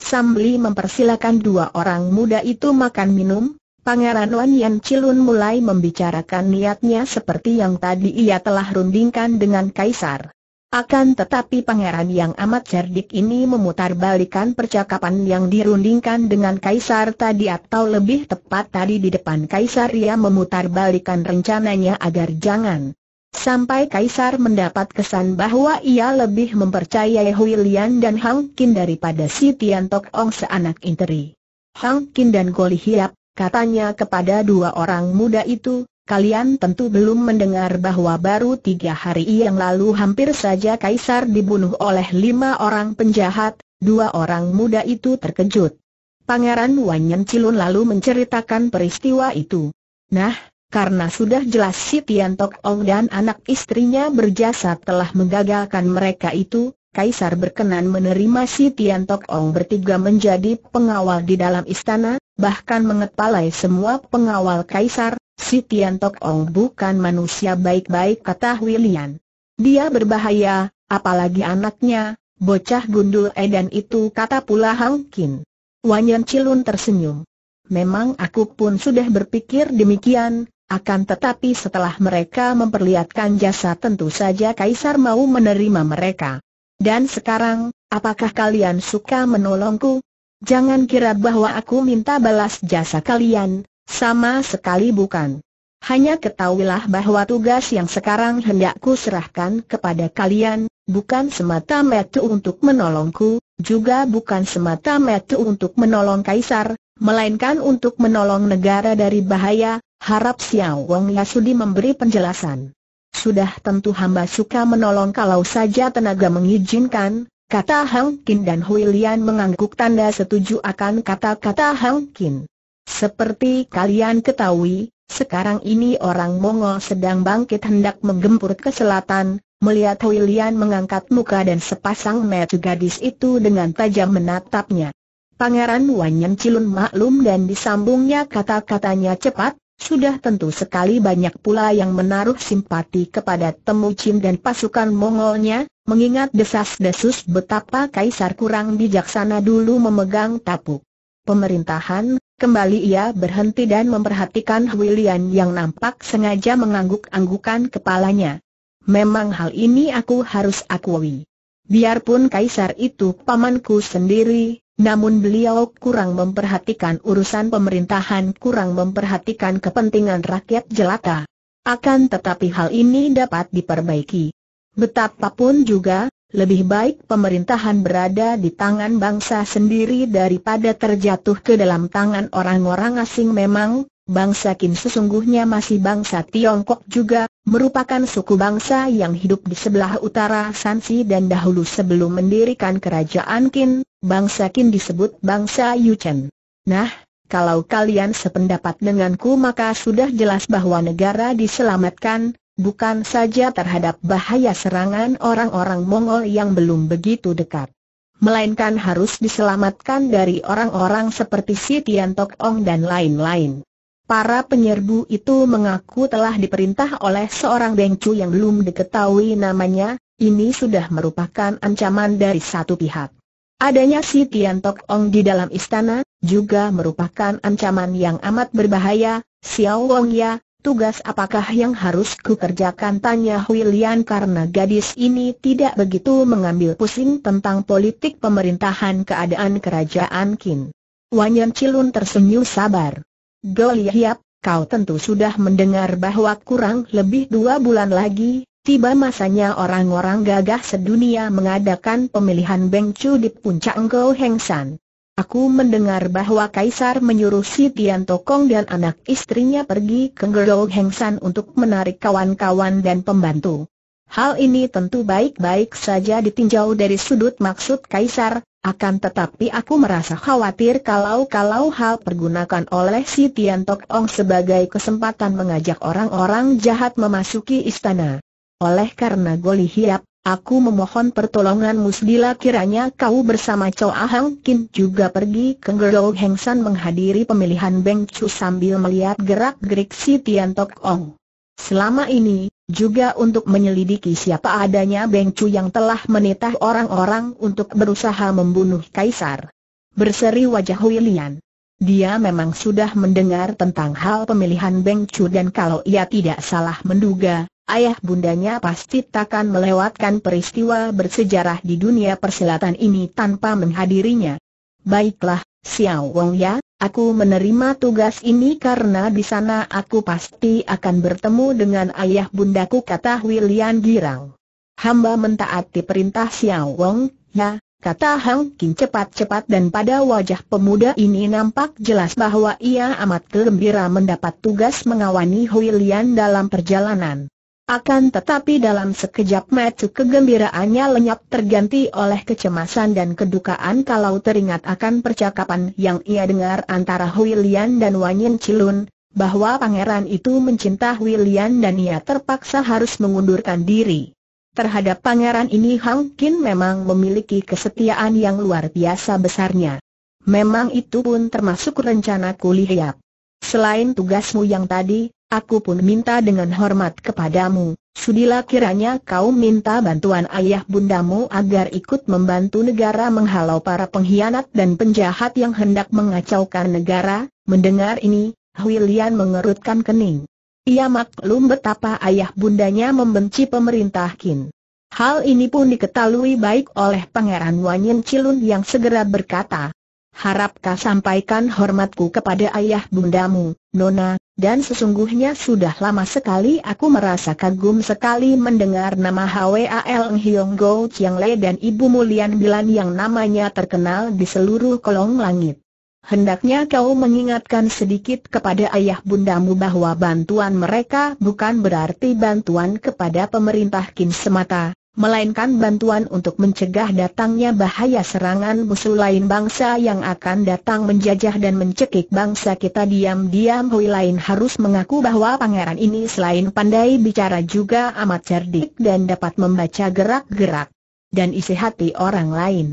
Sambli mempersilakan dua orang muda itu makan minum, Pangeran Wan Yan Cilun mulai membicarakan niatnya seperti yang tadi ia telah rundingkan dengan Kaisar. Akan tetapi pangeran yang amat cerdik ini memutarbalikan percakapan yang dirundingkan dengan kaisar tadi atau lebih tepat tadi di depan kaisar ia memutarbalikan rencananya agar jangan Sampai kaisar mendapat kesan bahwa ia lebih mempercayai Hui dan Hang Kin daripada si Tian Tok Ong seanak interi. Hang Kin dan Goli Hiap, katanya kepada dua orang muda itu, Kalian tentu belum mendengar bahwa baru tiga hari yang lalu hampir saja Kaisar dibunuh oleh lima orang penjahat, dua orang muda itu terkejut. Pangeran Wanyan Cilun lalu menceritakan peristiwa itu. Nah, karena sudah jelas si Tian Tok Ong dan anak istrinya berjasa telah menggagalkan mereka itu, Kaisar berkenan menerima si Tian Tok Ong bertiga menjadi pengawal di dalam istana, bahkan mengepalai semua pengawal Kaisar, Si Tian Tok Ong bukan manusia baik-baik kata William. Dia berbahaya, apalagi anaknya, bocah gundul edan itu kata pula Hang Kin. Wanyan Cilun tersenyum. Memang aku pun sudah berpikir demikian, akan tetapi setelah mereka memperlihatkan jasa tentu saja Kaisar mau menerima mereka. Dan sekarang, apakah kalian suka menolongku? Jangan kira bahwa aku minta balas jasa kalian, sama sekali bukan. Hanya ketahuilah bahwa tugas yang sekarang hendakku serahkan kepada kalian, bukan semata-mata untuk menolongku, juga bukan semata-mata untuk menolong Kaisar, melainkan untuk menolong negara dari bahaya, harap Xiao Wong Yasudi memberi penjelasan. Sudah tentu hamba suka menolong kalau saja tenaga mengizinkan, kata Hang Kin dan Hui Lian mengangguk tanda setuju akan kata-kata Hang Kin. Seperti kalian ketahui, sekarang ini orang Mongol sedang bangkit hendak menggempur ke selatan, melihat Huilian mengangkat muka dan sepasang mata gadis itu dengan tajam menatapnya. Pangeran Wanyan Cilun maklum dan disambungnya kata-katanya cepat, sudah tentu sekali banyak pula yang menaruh simpati kepada Temu dan pasukan Mongolnya, mengingat desas-desus betapa Kaisar kurang bijaksana dulu memegang tapuk pemerintahan, Kembali ia berhenti dan memperhatikan Huilian yang nampak sengaja mengangguk-anggukan kepalanya. Memang hal ini aku harus akui. Biarpun kaisar itu pamanku sendiri, namun beliau kurang memperhatikan urusan pemerintahan, kurang memperhatikan kepentingan rakyat jelata. Akan tetapi hal ini dapat diperbaiki. Betapapun juga, lebih baik pemerintahan berada di tangan bangsa sendiri daripada terjatuh ke dalam tangan orang-orang asing memang, bangsa Kim sesungguhnya masih bangsa Tiongkok juga, merupakan suku bangsa yang hidup di sebelah utara Sansi dan dahulu sebelum mendirikan kerajaan Kim, bangsa Kim disebut bangsa Yuchen. Nah, kalau kalian sependapat denganku maka sudah jelas bahwa negara diselamatkan, bukan saja terhadap bahaya serangan orang-orang Mongol yang belum begitu dekat. Melainkan harus diselamatkan dari orang-orang seperti si Tian Tok Ong dan lain-lain. Para penyerbu itu mengaku telah diperintah oleh seorang Bengcu yang belum diketahui namanya, ini sudah merupakan ancaman dari satu pihak. Adanya si Tian Tok Ong di dalam istana, juga merupakan ancaman yang amat berbahaya, Xiao Wong Ya, Tugas apakah yang harus kukerjakan tanya Huilian karena gadis ini tidak begitu mengambil pusing tentang politik pemerintahan keadaan kerajaan Qin. Wanyan Cilun tersenyum sabar. Goliahiap, kau tentu sudah mendengar bahwa kurang lebih dua bulan lagi, tiba masanya orang-orang gagah sedunia mengadakan pemilihan Bengcu di puncak Heng Hengsan. Aku mendengar bahwa Kaisar menyuruh si Tian Tokong dan anak istrinya pergi ke Gerol Hengsan untuk menarik kawan-kawan dan pembantu. Hal ini tentu baik-baik saja ditinjau dari sudut maksud Kaisar, akan tetapi aku merasa khawatir kalau-kalau hal pergunakan oleh si Tian Tokong sebagai kesempatan mengajak orang-orang jahat memasuki istana. Oleh karena Goli Hiap, Aku memohon pertolonganmu bila kiranya kau bersama Chow Ahang Kin juga pergi ke Gerlou Heng San menghadiri pemilihan Beng Chu sambil melihat gerak-gerik si Tian Tok Ong. Selama ini, juga untuk menyelidiki siapa adanya Beng Chu yang telah menitah orang-orang untuk berusaha membunuh Kaisar. Berseri wajah William, Dia memang sudah mendengar tentang hal pemilihan Beng Chu dan kalau ia tidak salah menduga, ayah bundanya pasti takkan melewatkan peristiwa bersejarah di dunia persilatan ini tanpa menghadirinya. Baiklah, Xiao Wong ya, aku menerima tugas ini karena di sana aku pasti akan bertemu dengan ayah bundaku kata William Girang. Hamba mentaati perintah Xiao Wong, ya, Kata Hang King cepat-cepat dan pada wajah pemuda ini nampak jelas bahwa ia amat gembira mendapat tugas mengawani Hui dalam perjalanan. Akan tetapi dalam sekejap mata kegembiraannya lenyap terganti oleh kecemasan dan kedukaan kalau teringat akan percakapan yang ia dengar antara Huilian dan Wanyin Cilun, bahwa pangeran itu mencinta Huilian dan ia terpaksa harus mengundurkan diri. Terhadap pangeran ini Hang Kin memang memiliki kesetiaan yang luar biasa besarnya. Memang itu pun termasuk rencana kulihiap. Selain tugasmu yang tadi, Aku pun minta dengan hormat kepadamu, sudilah kiranya kau minta bantuan ayah bundamu agar ikut membantu negara menghalau para pengkhianat dan penjahat yang hendak mengacaukan negara. Mendengar ini, Huilian mengerutkan kening. Ia maklum betapa ayah bundanya membenci pemerintah kin. Hal ini pun diketahui baik oleh Pangeran Wanyin Cilun yang segera berkata, Harapkah sampaikan hormatku kepada ayah bundamu, Nona, dan sesungguhnya sudah lama sekali aku merasa kagum sekali mendengar nama HWAL Hyong Go Chiang Le dan Ibu Mulian Bilan yang namanya terkenal di seluruh kolong langit. Hendaknya kau mengingatkan sedikit kepada ayah bundamu bahwa bantuan mereka bukan berarti bantuan kepada pemerintah Kim semata, melainkan bantuan untuk mencegah datangnya bahaya serangan musuh lain bangsa yang akan datang menjajah dan mencekik bangsa kita diam-diam Hui lain harus mengaku bahwa pangeran ini selain pandai bicara juga amat cerdik dan dapat membaca gerak-gerak dan isi hati orang lain.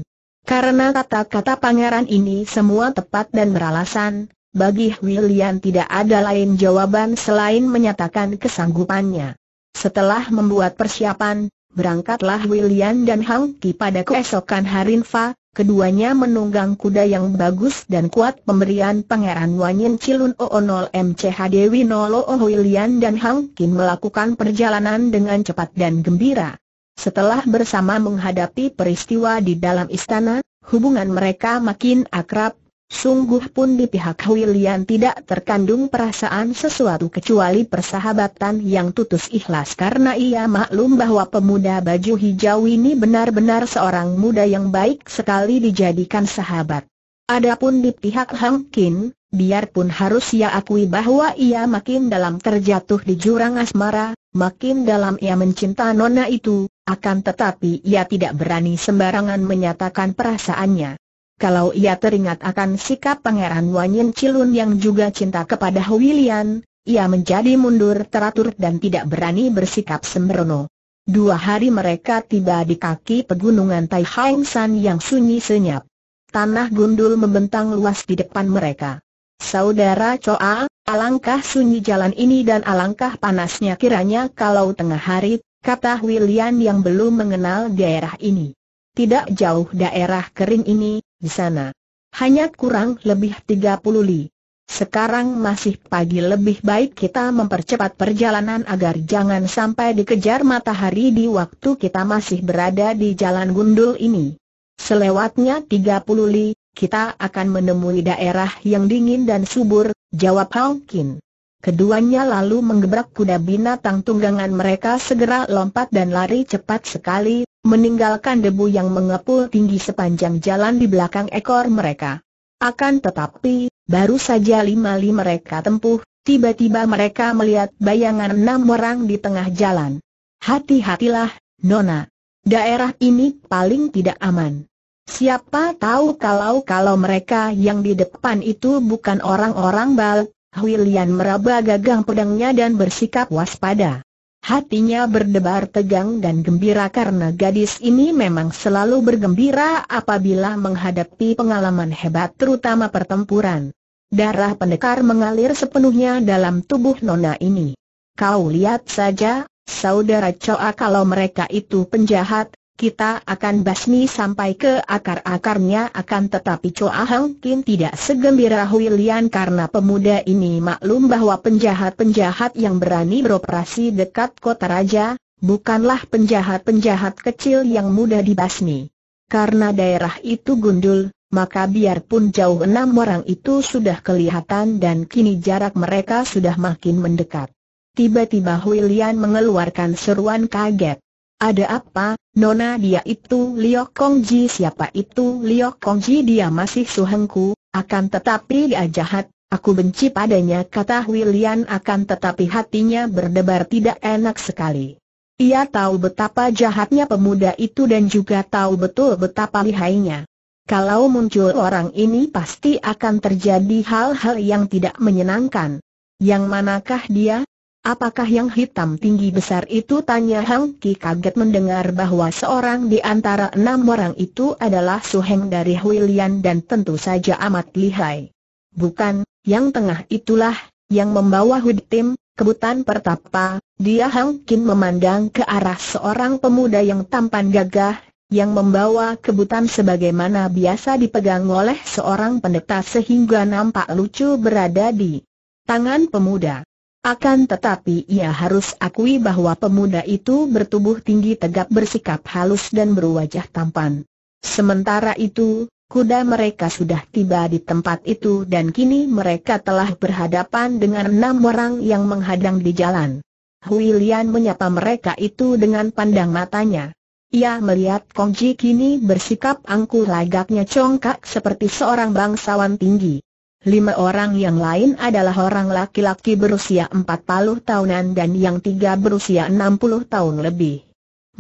Karena kata-kata pangeran ini semua tepat dan beralasan, bagi William tidak ada lain jawaban selain menyatakan kesanggupannya. Setelah membuat persiapan, Berangkatlah William dan Hang Ki pada keesokan hari Nfa, keduanya menunggang kuda yang bagus dan kuat pemberian Pangeran Wanyin Cilun OO 0 MCH Dewi Nolo William dan Hang Ki melakukan perjalanan dengan cepat dan gembira. Setelah bersama menghadapi peristiwa di dalam istana, hubungan mereka makin akrab Sungguh pun di pihak William tidak terkandung perasaan sesuatu kecuali persahabatan yang tutus ikhlas karena ia maklum bahwa pemuda baju hijau ini benar-benar seorang muda yang baik sekali dijadikan sahabat. Adapun di pihak Hang Kin, biarpun harus ia akui bahwa ia makin dalam terjatuh di jurang asmara, makin dalam ia mencinta nona itu, akan tetapi ia tidak berani sembarangan menyatakan perasaannya kalau ia teringat akan sikap Pangeran Wanyin Cilun yang juga cinta kepada Huilian, ia menjadi mundur teratur dan tidak berani bersikap sembrono. Dua hari mereka tiba di kaki pegunungan Tai Hang San yang sunyi senyap. Tanah gundul membentang luas di depan mereka. Saudara Choa, alangkah sunyi jalan ini dan alangkah panasnya kiranya kalau tengah hari, kata William yang belum mengenal daerah ini. Tidak jauh daerah kering ini, di sana. Hanya kurang lebih 30 li. Sekarang masih pagi lebih baik kita mempercepat perjalanan agar jangan sampai dikejar matahari di waktu kita masih berada di jalan gundul ini. Selewatnya 30 li, kita akan menemui daerah yang dingin dan subur, jawab Hawkin. Keduanya lalu menggebrak kuda binatang tunggangan mereka segera lompat dan lari cepat sekali, meninggalkan debu yang mengepul tinggi sepanjang jalan di belakang ekor mereka. Akan tetapi, baru saja lima-li mereka tempuh, tiba-tiba mereka melihat bayangan enam orang di tengah jalan. Hati-hatilah, Nona. Daerah ini paling tidak aman. Siapa tahu kalau-kalau mereka yang di depan itu bukan orang-orang bal, Huilian meraba gagang pedangnya dan bersikap waspada. Hatinya berdebar tegang dan gembira karena gadis ini memang selalu bergembira apabila menghadapi pengalaman hebat terutama pertempuran. Darah pendekar mengalir sepenuhnya dalam tubuh nona ini. Kau lihat saja, saudara Choa kalau mereka itu penjahat, kita akan basmi sampai ke akar-akarnya akan tetapi Choa Hang Kin tidak segembira Hui karena pemuda ini maklum bahwa penjahat-penjahat yang berani beroperasi dekat kota raja, bukanlah penjahat-penjahat kecil yang mudah dibasmi. Karena daerah itu gundul, maka biarpun jauh enam orang itu sudah kelihatan dan kini jarak mereka sudah makin mendekat. Tiba-tiba Huilian mengeluarkan seruan kaget. Ada apa, Nona dia itu Liok Kongji siapa itu Liok Kongji dia masih suhengku, akan tetapi dia jahat, aku benci padanya kata William akan tetapi hatinya berdebar tidak enak sekali. Ia tahu betapa jahatnya pemuda itu dan juga tahu betul betapa lihainya. Kalau muncul orang ini pasti akan terjadi hal-hal yang tidak menyenangkan. Yang manakah dia? Apakah yang hitam tinggi besar itu? Tanya Hang Ki kaget mendengar bahwa seorang di antara enam orang itu adalah Su Heng dari Huilian dan tentu saja amat lihai. Bukan, yang tengah itulah, yang membawa tim kebutan pertapa, dia Hang Kin memandang ke arah seorang pemuda yang tampan gagah, yang membawa kebutan sebagaimana biasa dipegang oleh seorang pendeta sehingga nampak lucu berada di tangan pemuda. Akan tetapi ia harus akui bahwa pemuda itu bertubuh tinggi tegap bersikap halus dan berwajah tampan. Sementara itu, kuda mereka sudah tiba di tempat itu dan kini mereka telah berhadapan dengan enam orang yang menghadang di jalan. Hui menyapa mereka itu dengan pandang matanya. Ia melihat Kongji kini bersikap angkuh lagaknya congkak seperti seorang bangsawan tinggi. Lima orang yang lain adalah orang laki-laki berusia 40 tahunan dan yang tiga berusia 60 tahun lebih.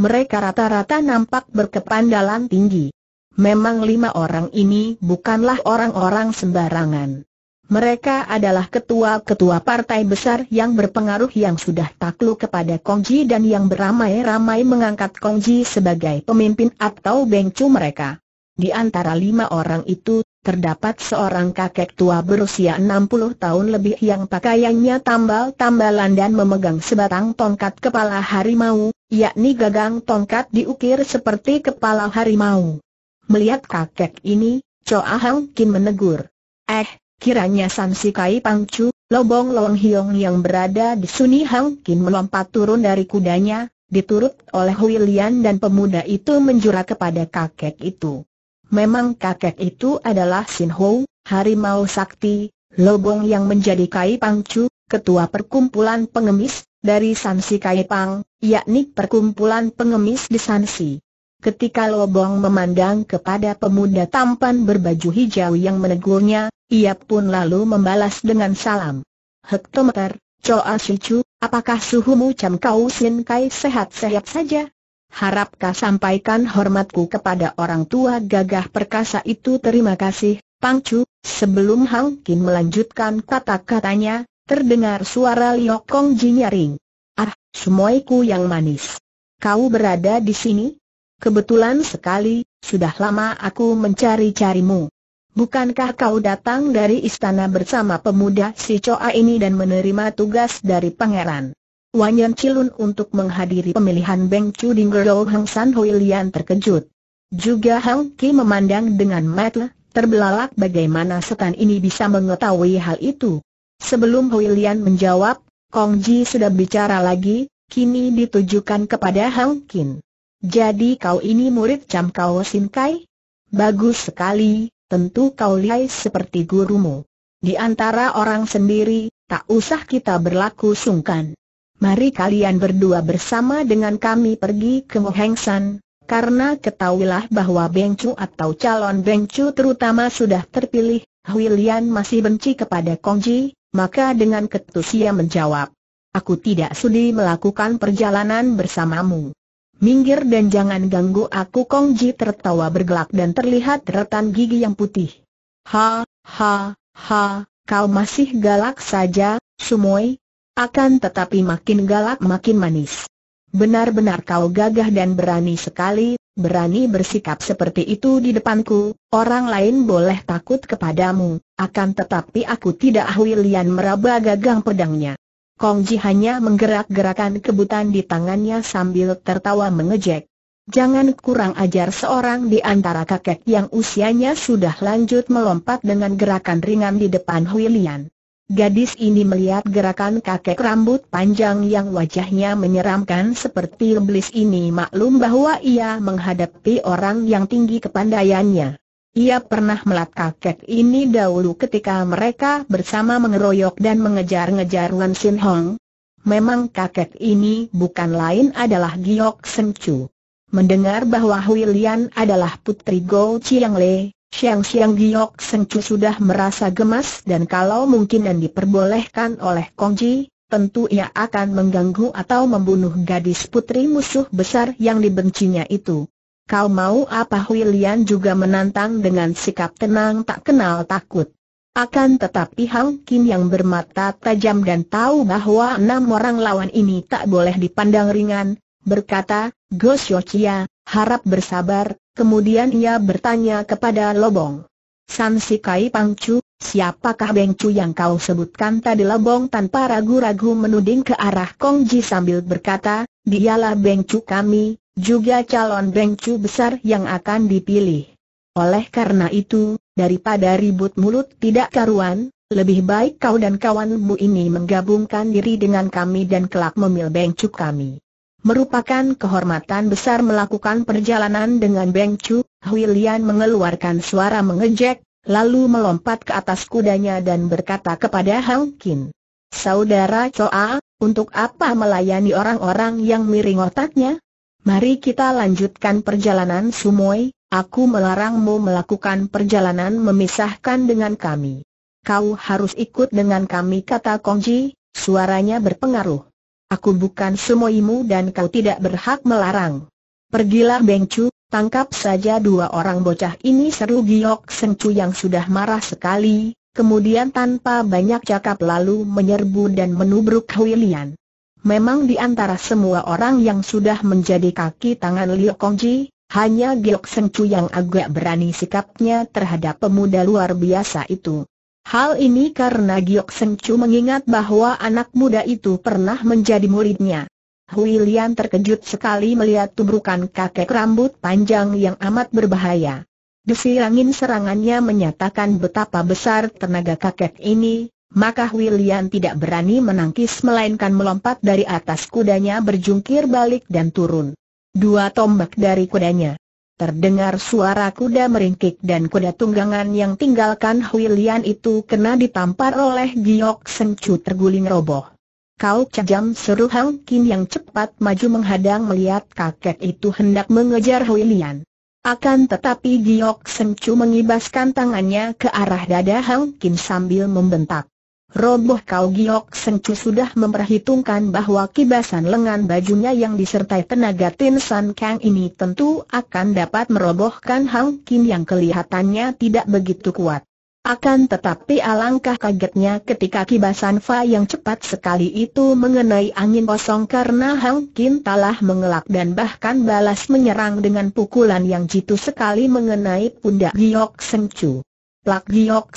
Mereka rata-rata nampak berkepandalan tinggi. Memang lima orang ini bukanlah orang-orang sembarangan. Mereka adalah ketua-ketua partai besar yang berpengaruh yang sudah takluk kepada Kongji dan yang beramai-ramai mengangkat Kongji sebagai pemimpin atau bengcu mereka. Di antara lima orang itu Terdapat seorang kakek tua berusia 60 tahun lebih yang pakaiannya tambal-tambalan dan memegang sebatang tongkat kepala harimau, yakni gagang tongkat diukir seperti kepala harimau. Melihat kakek ini, Choa Hang Kim menegur. Eh, kiranya San Pang Pangcu, Lobong Long Hiong yang berada di Suni Hang Kim melompat turun dari kudanya, diturut oleh William dan pemuda itu menjura kepada kakek itu. Memang kakek itu adalah Sin Ho, Harimau Sakti, Lobong yang menjadi Kai Pang Chu, ketua perkumpulan pengemis, dari Sansi Kai Pang, yakni perkumpulan pengemis di Sansi. Ketika Lobong memandang kepada pemuda tampan berbaju hijau yang menegurnya, ia pun lalu membalas dengan salam. Hektometer, Choa Shichu, apakah suhumu Cam Kau Sin Kai sehat-sehat saja? Harapkah sampaikan hormatku kepada orang tua gagah perkasa itu terima kasih, Pang Sebelum Hang Kin melanjutkan kata-katanya, terdengar suara Liok Kong Ji Ah, semuaiku yang manis. Kau berada di sini? Kebetulan sekali, sudah lama aku mencari-carimu. Bukankah kau datang dari istana bersama pemuda si Coa ini dan menerima tugas dari pangeran? Wanyan cilun untuk menghadiri pemilihan Beng Chu Ding Hang San Lian terkejut. Juga Hang Ki memandang dengan mata terbelalak bagaimana setan ini bisa mengetahui hal itu. Sebelum Huilian menjawab, Kong Ji sudah bicara lagi, kini ditujukan kepada Hang Kin. Jadi kau ini murid Cam Kao Sin Kai? Bagus sekali, tentu kau lihai seperti gurumu. Di antara orang sendiri, tak usah kita berlaku sungkan mari kalian berdua bersama dengan kami pergi ke Hoheng San, karena ketahuilah bahwa Beng atau calon Beng terutama sudah terpilih, Hui masih benci kepada Kongji, maka dengan ketus ia menjawab, Aku tidak sudi melakukan perjalanan bersamamu. Minggir dan jangan ganggu aku Kongji tertawa bergelak dan terlihat retan gigi yang putih. Ha, ha, ha, kau masih galak saja, Sumoi, akan tetapi makin galak makin manis. Benar-benar kau gagah dan berani sekali, berani bersikap seperti itu di depanku, orang lain boleh takut kepadamu, akan tetapi aku tidak William meraba gagang pedangnya. Kong Ji hanya menggerak-gerakan kebutan di tangannya sambil tertawa mengejek. Jangan kurang ajar seorang di antara kakek yang usianya sudah lanjut melompat dengan gerakan ringan di depan William. Gadis ini melihat gerakan kakek rambut panjang yang wajahnya menyeramkan seperti iblis ini maklum bahwa ia menghadapi orang yang tinggi kepandaiannya. Ia pernah melihat kakek ini dahulu ketika mereka bersama mengeroyok dan mengejar-ngejar Wan Sin Hong. Memang kakek ini bukan lain adalah Giok Chu. Mendengar bahwa Hui Lian adalah putri Go Chiang Lei, Siang-siang Giok Sencu sudah merasa gemas dan kalau mungkin dan diperbolehkan oleh Kongji, tentu ia akan mengganggu atau membunuh gadis putri musuh besar yang dibencinya itu. Kau mau apa Hui juga menantang dengan sikap tenang tak kenal takut. Akan tetapi Hang Kin yang bermata tajam dan tahu bahwa enam orang lawan ini tak boleh dipandang ringan, berkata, Go Xiao Chia, harap bersabar, kemudian ia bertanya kepada Lobong. San si Kai Pangcu, siapakah Bengcu yang kau sebutkan tadi Lobong tanpa ragu-ragu menuding ke arah Kong Ji sambil berkata, dialah Bengcu kami, juga calon Bengcu besar yang akan dipilih. Oleh karena itu, daripada ribut mulut tidak karuan, lebih baik kau dan kawanmu ini menggabungkan diri dengan kami dan kelak memil Bengcu kami. Merupakan kehormatan besar melakukan perjalanan dengan Beng Chu, Hui mengeluarkan suara mengejek, lalu melompat ke atas kudanya dan berkata kepada Hang Kin. Saudara Choa, untuk apa melayani orang-orang yang miring otaknya? Mari kita lanjutkan perjalanan Sumoi, aku melarangmu melakukan perjalanan memisahkan dengan kami. Kau harus ikut dengan kami kata Kongji, suaranya berpengaruh. Aku bukan semuimu dan kau tidak berhak melarang. Pergilah Beng tangkap saja dua orang bocah ini seru Giok Seng yang sudah marah sekali, kemudian tanpa banyak cakap lalu menyerbu dan menubruk Huilian. Memang di antara semua orang yang sudah menjadi kaki tangan Liu Kongji, hanya Giok Seng yang agak berani sikapnya terhadap pemuda luar biasa itu. Hal ini karena Giok Seng mengingat bahwa anak muda itu pernah menjadi muridnya. Hui terkejut sekali melihat tubrukan kakek rambut panjang yang amat berbahaya. Desirangin serangannya menyatakan betapa besar tenaga kakek ini, maka Hui tidak berani menangkis melainkan melompat dari atas kudanya berjungkir balik dan turun. Dua tombak dari kudanya Terdengar suara kuda meringkik dan kuda tunggangan yang tinggalkan Huilian itu kena ditampar oleh Giok Sencu terguling roboh. Kau cajam seru Hang Kin yang cepat maju menghadang melihat kakek itu hendak mengejar Huilian. Akan tetapi Giok Sencu mengibaskan tangannya ke arah dada Hang Kin sambil membentak. Roboh Kau Giok Sengcu sudah memperhitungkan bahwa kibasan lengan bajunya yang disertai tenaga Tin San Kang ini tentu akan dapat merobohkan Hang Kin yang kelihatannya tidak begitu kuat. Akan tetapi alangkah kagetnya ketika kibasan Fa yang cepat sekali itu mengenai angin kosong karena Hang Kin telah mengelak dan bahkan balas menyerang dengan pukulan yang jitu sekali mengenai pundak Giok Sengcu. Plak Giok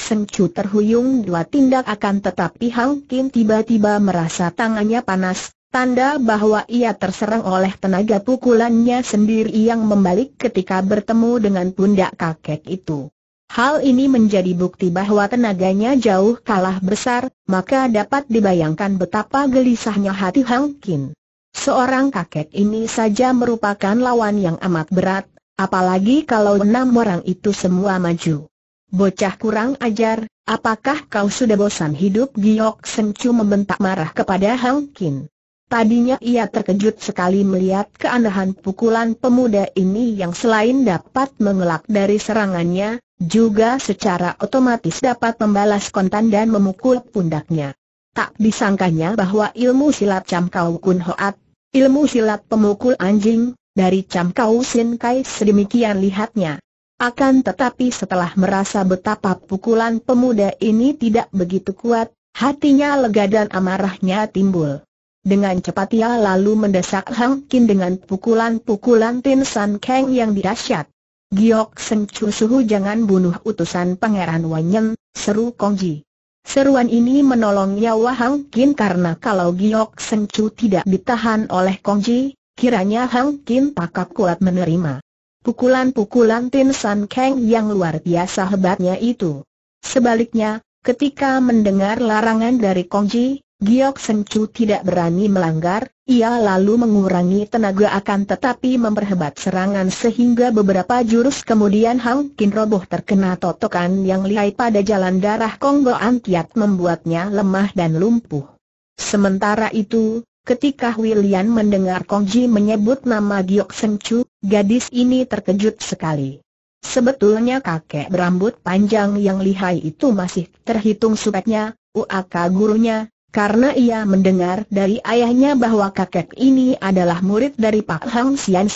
terhuyung dua tindak akan tetapi Hang Kim tiba-tiba merasa tangannya panas, tanda bahwa ia terserang oleh tenaga pukulannya sendiri yang membalik ketika bertemu dengan pundak kakek itu. Hal ini menjadi bukti bahwa tenaganya jauh kalah besar, maka dapat dibayangkan betapa gelisahnya hati Hang Kim. Seorang kakek ini saja merupakan lawan yang amat berat, apalagi kalau enam orang itu semua maju. Bocah kurang ajar, apakah kau sudah bosan hidup Giok Sencu membentak marah kepada Hang Kin. Tadinya ia terkejut sekali melihat keanehan pukulan pemuda ini yang selain dapat mengelak dari serangannya, juga secara otomatis dapat membalas kontan dan memukul pundaknya. Tak disangkanya bahwa ilmu silat camp Kau Kun Hoat, ilmu silat pemukul anjing, dari camp Kau Sin Kai sedemikian lihatnya. Akan tetapi setelah merasa betapa pukulan pemuda ini tidak begitu kuat, hatinya lega dan amarahnya timbul. Dengan cepat ia lalu mendesak Hang Kin dengan pukulan-pukulan Tin San Kang yang dirasyat. Giok Seng Chu Suhu jangan bunuh utusan Pangeran Wanyen, seru Kongji. Seruan ini menolong nyawa Hang Kin karena kalau Giok Seng Chu tidak ditahan oleh Kongji, kiranya Hang Kin takak kuat menerima pukulan-pukulan Tin San Kang yang luar biasa hebatnya itu. Sebaliknya, ketika mendengar larangan dari Kongji, Giok Seng Chu tidak berani melanggar, ia lalu mengurangi tenaga akan tetapi memperhebat serangan sehingga beberapa jurus kemudian Hang Kin roboh terkena totokan yang lihai pada jalan darah An Antiat membuatnya lemah dan lumpuh. Sementara itu, ketika William mendengar Kongji menyebut nama Giok Seng Chu, Gadis ini terkejut sekali. Sebetulnya kakek berambut panjang yang lihai itu masih terhitung supetnya, uaka gurunya, karena ia mendengar dari ayahnya bahwa kakek ini adalah murid dari Pak Hang Sian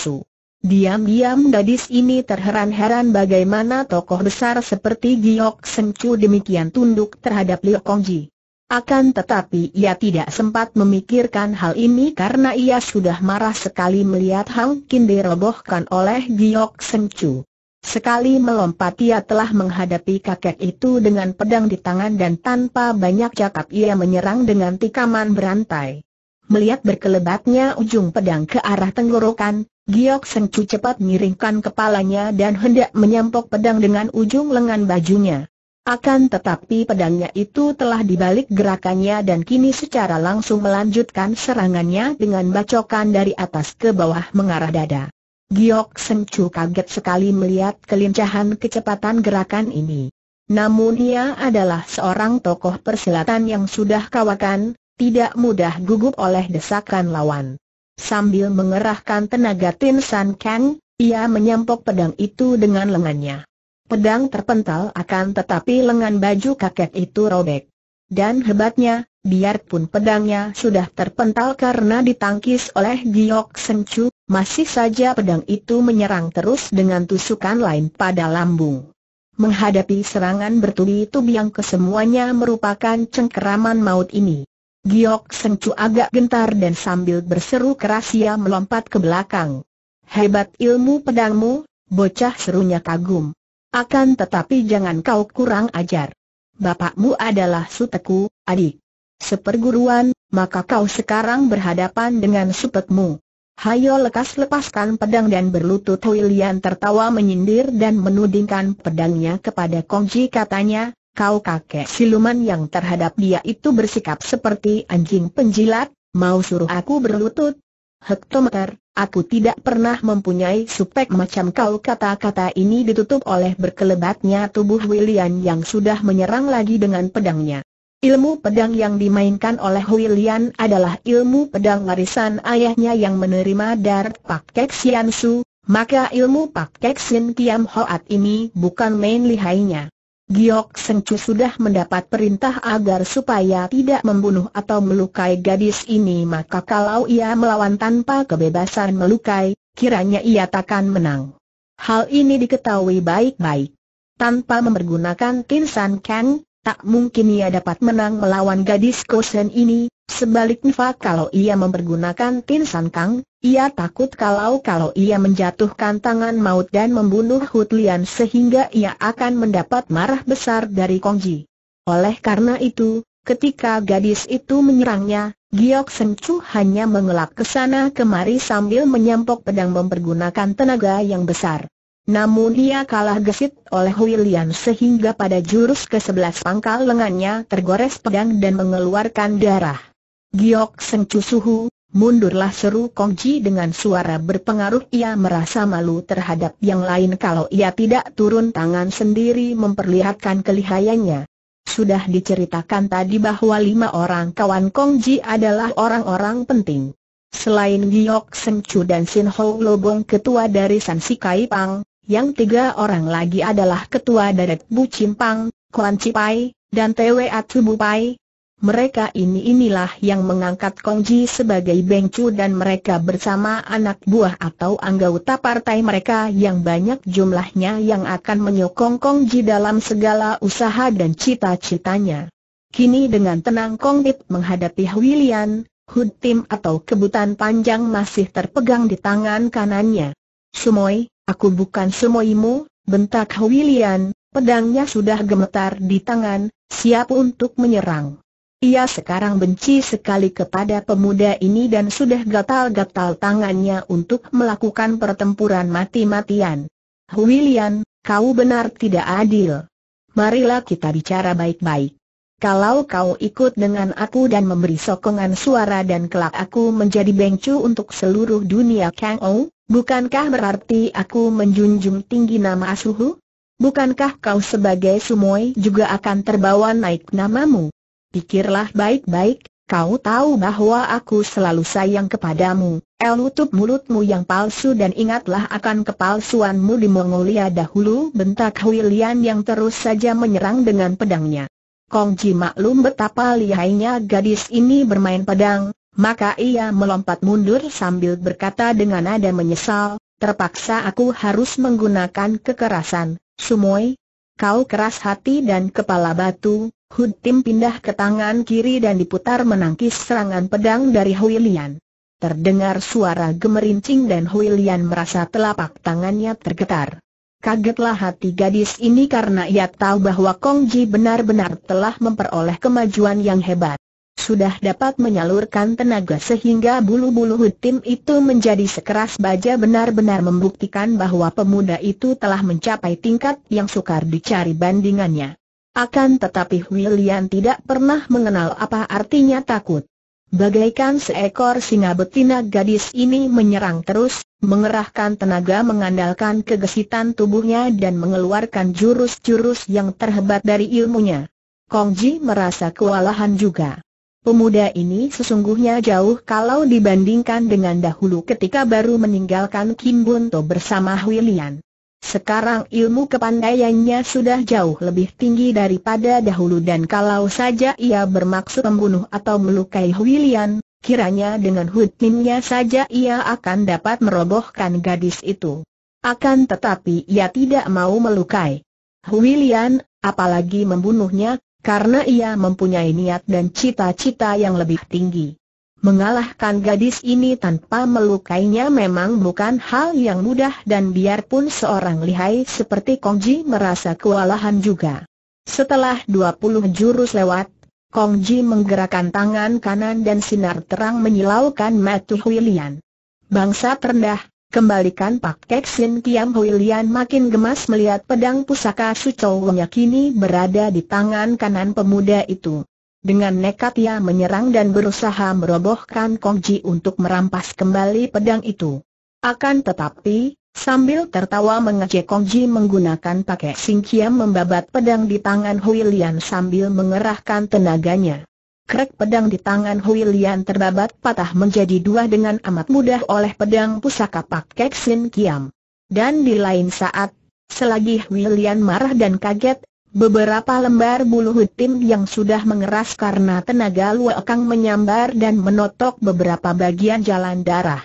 Diam-diam gadis ini terheran-heran bagaimana tokoh besar seperti Giok Sencu demikian tunduk terhadap Liu Kongji. Akan tetapi ia tidak sempat memikirkan hal ini karena ia sudah marah sekali melihat Hang Kin dirobohkan oleh Giok Sencu. Sekali melompat ia telah menghadapi kakek itu dengan pedang di tangan dan tanpa banyak cakap ia menyerang dengan tikaman berantai. Melihat berkelebatnya ujung pedang ke arah tenggorokan, Giok Sencu cepat miringkan kepalanya dan hendak menyampok pedang dengan ujung lengan bajunya. Akan tetapi pedangnya itu telah dibalik gerakannya dan kini secara langsung melanjutkan serangannya dengan bacokan dari atas ke bawah mengarah dada. Giok Sengcu kaget sekali melihat kelincahan kecepatan gerakan ini. Namun ia adalah seorang tokoh persilatan yang sudah kawakan, tidak mudah gugup oleh desakan lawan. Sambil mengerahkan tenaga Tin San Kang, ia menyampok pedang itu dengan lengannya. Pedang terpental akan tetapi lengan baju kakek itu robek. Dan hebatnya, biarpun pedangnya sudah terpental karena ditangkis oleh Giok Sencu, masih saja pedang itu menyerang terus dengan tusukan lain pada lambung. Menghadapi serangan bertubi-tubi yang kesemuanya merupakan cengkeraman maut ini. Giok Sengcu agak gentar dan sambil berseru keras ia melompat ke belakang. Hebat ilmu pedangmu, bocah serunya kagum. Akan tetapi jangan kau kurang ajar. Bapakmu adalah suteku, adik. Seperguruan, maka kau sekarang berhadapan dengan supetmu. Hayo lekas lepaskan pedang dan berlutut William tertawa menyindir dan menudingkan pedangnya kepada Kongji katanya, kau kakek siluman yang terhadap dia itu bersikap seperti anjing penjilat, mau suruh aku berlutut, hektometer, aku tidak pernah mempunyai supek macam kau kata-kata ini ditutup oleh berkelebatnya tubuh William yang sudah menyerang lagi dengan pedangnya. Ilmu pedang yang dimainkan oleh William adalah ilmu pedang warisan ayahnya yang menerima dari Pak Kek Su, maka ilmu Pak Kek Kiam Hoat ini bukan main lihainya. Giok Sengcu sudah mendapat perintah agar supaya tidak membunuh atau melukai gadis ini maka kalau ia melawan tanpa kebebasan melukai, kiranya ia takkan menang. Hal ini diketahui baik-baik. Tanpa mempergunakan Tinsan Kang, tak mungkin ia dapat menang melawan gadis Kosen ini, sebaliknya kalau ia mempergunakan Tinsan Kang, ia takut kalau-kalau ia menjatuhkan tangan maut dan membunuh Hutlian sehingga ia akan mendapat marah besar dari Kongji. Oleh karena itu, ketika gadis itu menyerangnya, Giok Sencu hanya mengelak ke sana kemari sambil menyampok pedang mempergunakan tenaga yang besar. Namun ia kalah gesit oleh Huilian sehingga pada jurus ke-11 pangkal lengannya tergores pedang dan mengeluarkan darah. Giok Sencu Suhu, Mundurlah seru Kong Ji dengan suara berpengaruh ia merasa malu terhadap yang lain kalau ia tidak turun tangan sendiri memperlihatkan kelihayannya. Sudah diceritakan tadi bahwa lima orang kawan Kong Ji adalah orang-orang penting. Selain Giok Seng Chu dan Sin Ho Lobong ketua dari San Sikai Pang, yang tiga orang lagi adalah ketua dari Bu Pang, Kuan Cipai, dan Twe Bu Pai, mereka ini inilah yang mengangkat Kongji sebagai bengcu dan mereka bersama anak buah atau anggota partai mereka yang banyak jumlahnya yang akan menyokong Kongji dalam segala usaha dan cita-citanya. Kini dengan tenang Kongdit menghadapi Hwilian, Hud Tim atau kebutan panjang masih terpegang di tangan kanannya. Sumoy, aku bukan Sumoymu, bentak Hwilian, pedangnya sudah gemetar di tangan, siap untuk menyerang. Ia sekarang benci sekali kepada pemuda ini dan sudah gatal-gatal tangannya untuk melakukan pertempuran mati-matian. Huilian, kau benar tidak adil. Marilah kita bicara baik-baik. Kalau kau ikut dengan aku dan memberi sokongan suara dan kelak aku menjadi bengcu untuk seluruh dunia Kang Ou, bukankah berarti aku menjunjung tinggi nama Asuhu? Bukankah kau sebagai Sumoi juga akan terbawa naik namamu? Pikirlah baik-baik, kau tahu bahwa aku selalu sayang kepadamu, El tutup mulutmu yang palsu dan ingatlah akan kepalsuanmu di Mongolia dahulu bentak Hui yang terus saja menyerang dengan pedangnya. Kong Ji maklum betapa lihainya gadis ini bermain pedang, maka ia melompat mundur sambil berkata dengan nada menyesal, terpaksa aku harus menggunakan kekerasan, Sumoi, Kau keras hati dan kepala batu, Hud Tim pindah ke tangan kiri dan diputar menangkis serangan pedang dari Hui Lian. Terdengar suara gemerincing dan Hui Lian merasa telapak tangannya tergetar. Kagetlah hati gadis ini karena ia tahu bahwa Kong Ji benar-benar telah memperoleh kemajuan yang hebat. Sudah dapat menyalurkan tenaga sehingga bulu-bulu Tim itu menjadi sekeras baja benar-benar membuktikan bahwa pemuda itu telah mencapai tingkat yang sukar dicari bandingannya. Akan tetapi William tidak pernah mengenal apa artinya takut. Bagaikan seekor singa betina gadis ini menyerang terus, mengerahkan tenaga mengandalkan kegesitan tubuhnya dan mengeluarkan jurus-jurus yang terhebat dari ilmunya. Kong Ji merasa kewalahan juga. Pemuda ini sesungguhnya jauh kalau dibandingkan dengan dahulu ketika baru meninggalkan Kim Bunto bersama Huilian. Sekarang ilmu kepandaiannya sudah jauh lebih tinggi daripada dahulu dan kalau saja ia bermaksud membunuh atau melukai Huilian, kiranya dengan hutinnya saja ia akan dapat merobohkan gadis itu. Akan tetapi ia tidak mau melukai Huilian, apalagi membunuhnya, karena ia mempunyai niat dan cita-cita yang lebih tinggi. Mengalahkan gadis ini tanpa melukainya memang bukan hal yang mudah dan biarpun seorang lihai seperti Kongji merasa kewalahan juga. Setelah 20 jurus lewat, Kongji menggerakkan tangan kanan dan sinar terang menyilaukan Matu Huilian. Bangsa terendah, kembalikan Pak Keksin Kiam Huilian makin gemas melihat pedang pusaka Sucownya kini berada di tangan kanan pemuda itu. Dengan nekat ia menyerang dan berusaha merobohkan Kongji untuk merampas kembali pedang itu. Akan tetapi, sambil tertawa mengejek Kongji menggunakan pakai singkiam membabat pedang di tangan Hui Lian sambil mengerahkan tenaganya. Krek pedang di tangan Hui Lian terbabat patah menjadi dua dengan amat mudah oleh pedang pusaka Pak Kek Kiam. Dan di lain saat, selagi Hui Lian marah dan kaget, Beberapa lembar bulu hitam yang sudah mengeras karena tenaga Kang menyambar dan menotok beberapa bagian jalan darah.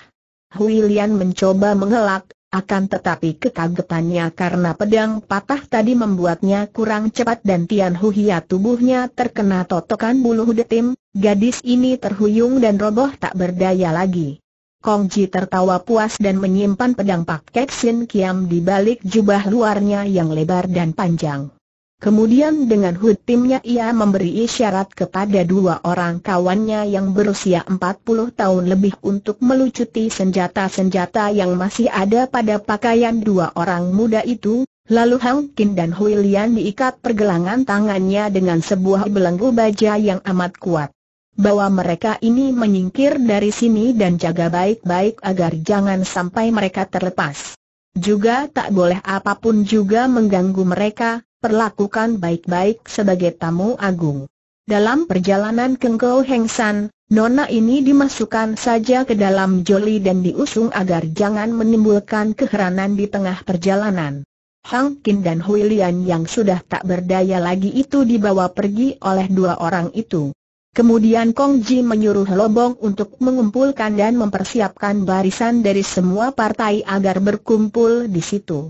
Huilian mencoba mengelak, akan tetapi kekagetannya karena pedang patah tadi membuatnya kurang cepat dan Tian Huhia tubuhnya terkena totokan bulu hitam, gadis ini terhuyung dan roboh tak berdaya lagi. Kong Ji tertawa puas dan menyimpan pedang paket Sin Kiam di balik jubah luarnya yang lebar dan panjang. Kemudian dengan hutimnya ia memberi isyarat kepada dua orang kawannya yang berusia 40 tahun lebih untuk melucuti senjata-senjata yang masih ada pada pakaian dua orang muda itu, lalu Hang Kin dan Hui Lian diikat pergelangan tangannya dengan sebuah belenggu baja yang amat kuat. Bahwa mereka ini menyingkir dari sini dan jaga baik-baik agar jangan sampai mereka terlepas. Juga tak boleh apapun juga mengganggu mereka, perlakukan baik-baik sebagai tamu agung. Dalam perjalanan Kengkou Heng San, nona ini dimasukkan saja ke dalam joli dan diusung agar jangan menimbulkan keheranan di tengah perjalanan. Hang Kin dan Hui Lian yang sudah tak berdaya lagi itu dibawa pergi oleh dua orang itu. Kemudian Kong Ji menyuruh Lobong untuk mengumpulkan dan mempersiapkan barisan dari semua partai agar berkumpul di situ.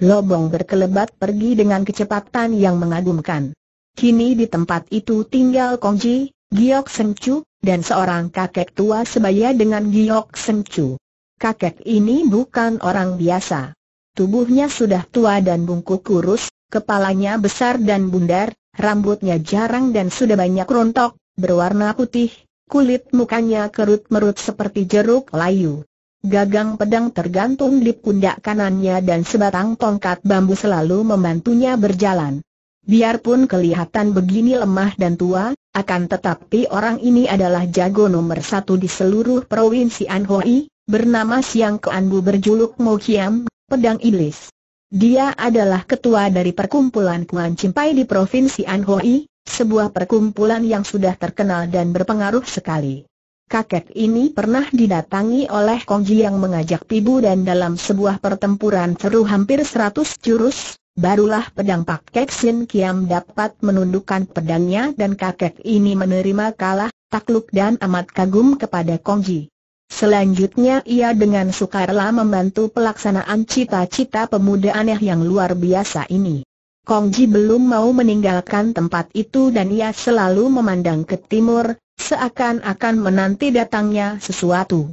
Lobong berkelebat pergi dengan kecepatan yang mengagumkan. Kini di tempat itu tinggal Kongji, Giok Sencu, dan seorang kakek tua sebaya dengan Giok Sencu. Kakek ini bukan orang biasa. Tubuhnya sudah tua dan bungkuk kurus, kepalanya besar dan bundar, rambutnya jarang dan sudah banyak rontok, berwarna putih, kulit mukanya kerut-merut seperti jeruk layu. Gagang pedang tergantung di pundak kanannya dan sebatang tongkat bambu selalu membantunya berjalan. Biarpun kelihatan begini lemah dan tua, akan tetapi orang ini adalah jago nomor satu di seluruh provinsi Anhui, bernama Siang Keanbu berjuluk Mo Kiam, Pedang Iblis. Dia adalah ketua dari perkumpulan Kuan Cimpai di provinsi Anhui, sebuah perkumpulan yang sudah terkenal dan berpengaruh sekali. Kakek ini pernah didatangi oleh Kongji yang mengajak Pibu dan dalam sebuah pertempuran seru hampir seratus jurus, barulah pedang Pak Kek Sin Kiam dapat menundukkan pedangnya dan kakek ini menerima kalah, takluk dan amat kagum kepada Kongji. Selanjutnya ia dengan sukarela membantu pelaksanaan cita-cita pemuda aneh yang luar biasa ini. Kongji belum mau meninggalkan tempat itu dan ia selalu memandang ke timur, seakan-akan menanti datangnya sesuatu.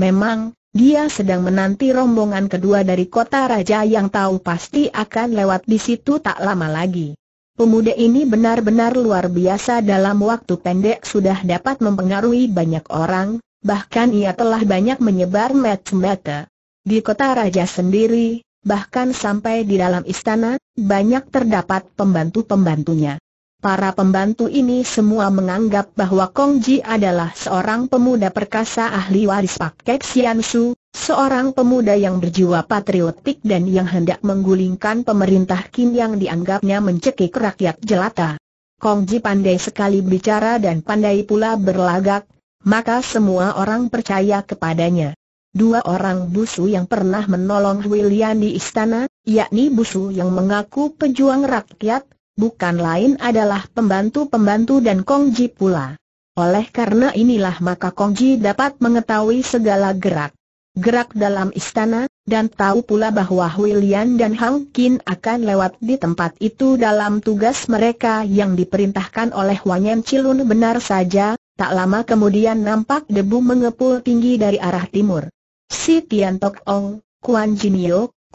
Memang, dia sedang menanti rombongan kedua dari kota raja yang tahu pasti akan lewat di situ tak lama lagi. Pemuda ini benar-benar luar biasa dalam waktu pendek sudah dapat mempengaruhi banyak orang, bahkan ia telah banyak menyebar mata-mata. Di kota raja sendiri, bahkan sampai di dalam istana, banyak terdapat pembantu-pembantunya. Para pembantu ini semua menganggap bahwa Kong Ji adalah seorang pemuda perkasa ahli waris Pak Kek Sian Su, seorang pemuda yang berjiwa patriotik dan yang hendak menggulingkan pemerintah Kim yang dianggapnya mencekik rakyat jelata. Kong Ji pandai sekali bicara dan pandai pula berlagak, maka semua orang percaya kepadanya. Dua orang busu yang pernah menolong William di istana, yakni busu yang mengaku pejuang rakyat, bukan lain adalah pembantu-pembantu dan Kongji pula. Oleh karena inilah maka Kongji dapat mengetahui segala gerak gerak dalam istana, dan tahu pula bahwa William dan Hang Kin akan lewat di tempat itu dalam tugas mereka yang diperintahkan oleh Wanyan Cilun benar saja, tak lama kemudian nampak debu mengepul tinggi dari arah timur. Si Tian Tok Ong, Kuan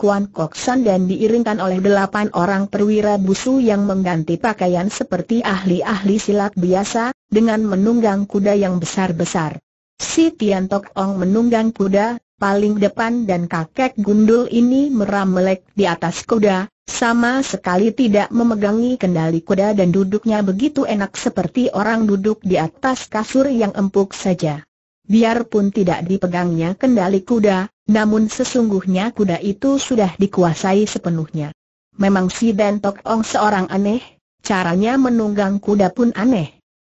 Kuan Kok San dan diiringkan oleh delapan orang perwira busu yang mengganti pakaian seperti ahli-ahli silat biasa, dengan menunggang kuda yang besar-besar. Si Tian Tok Ong menunggang kuda, paling depan dan kakek gundul ini meramelek di atas kuda, sama sekali tidak memegangi kendali kuda dan duduknya begitu enak seperti orang duduk di atas kasur yang empuk saja. Biarpun tidak dipegangnya kendali kuda, namun sesungguhnya kuda itu sudah dikuasai sepenuhnya. Memang si bentok Ong seorang aneh, caranya menunggang kuda pun aneh.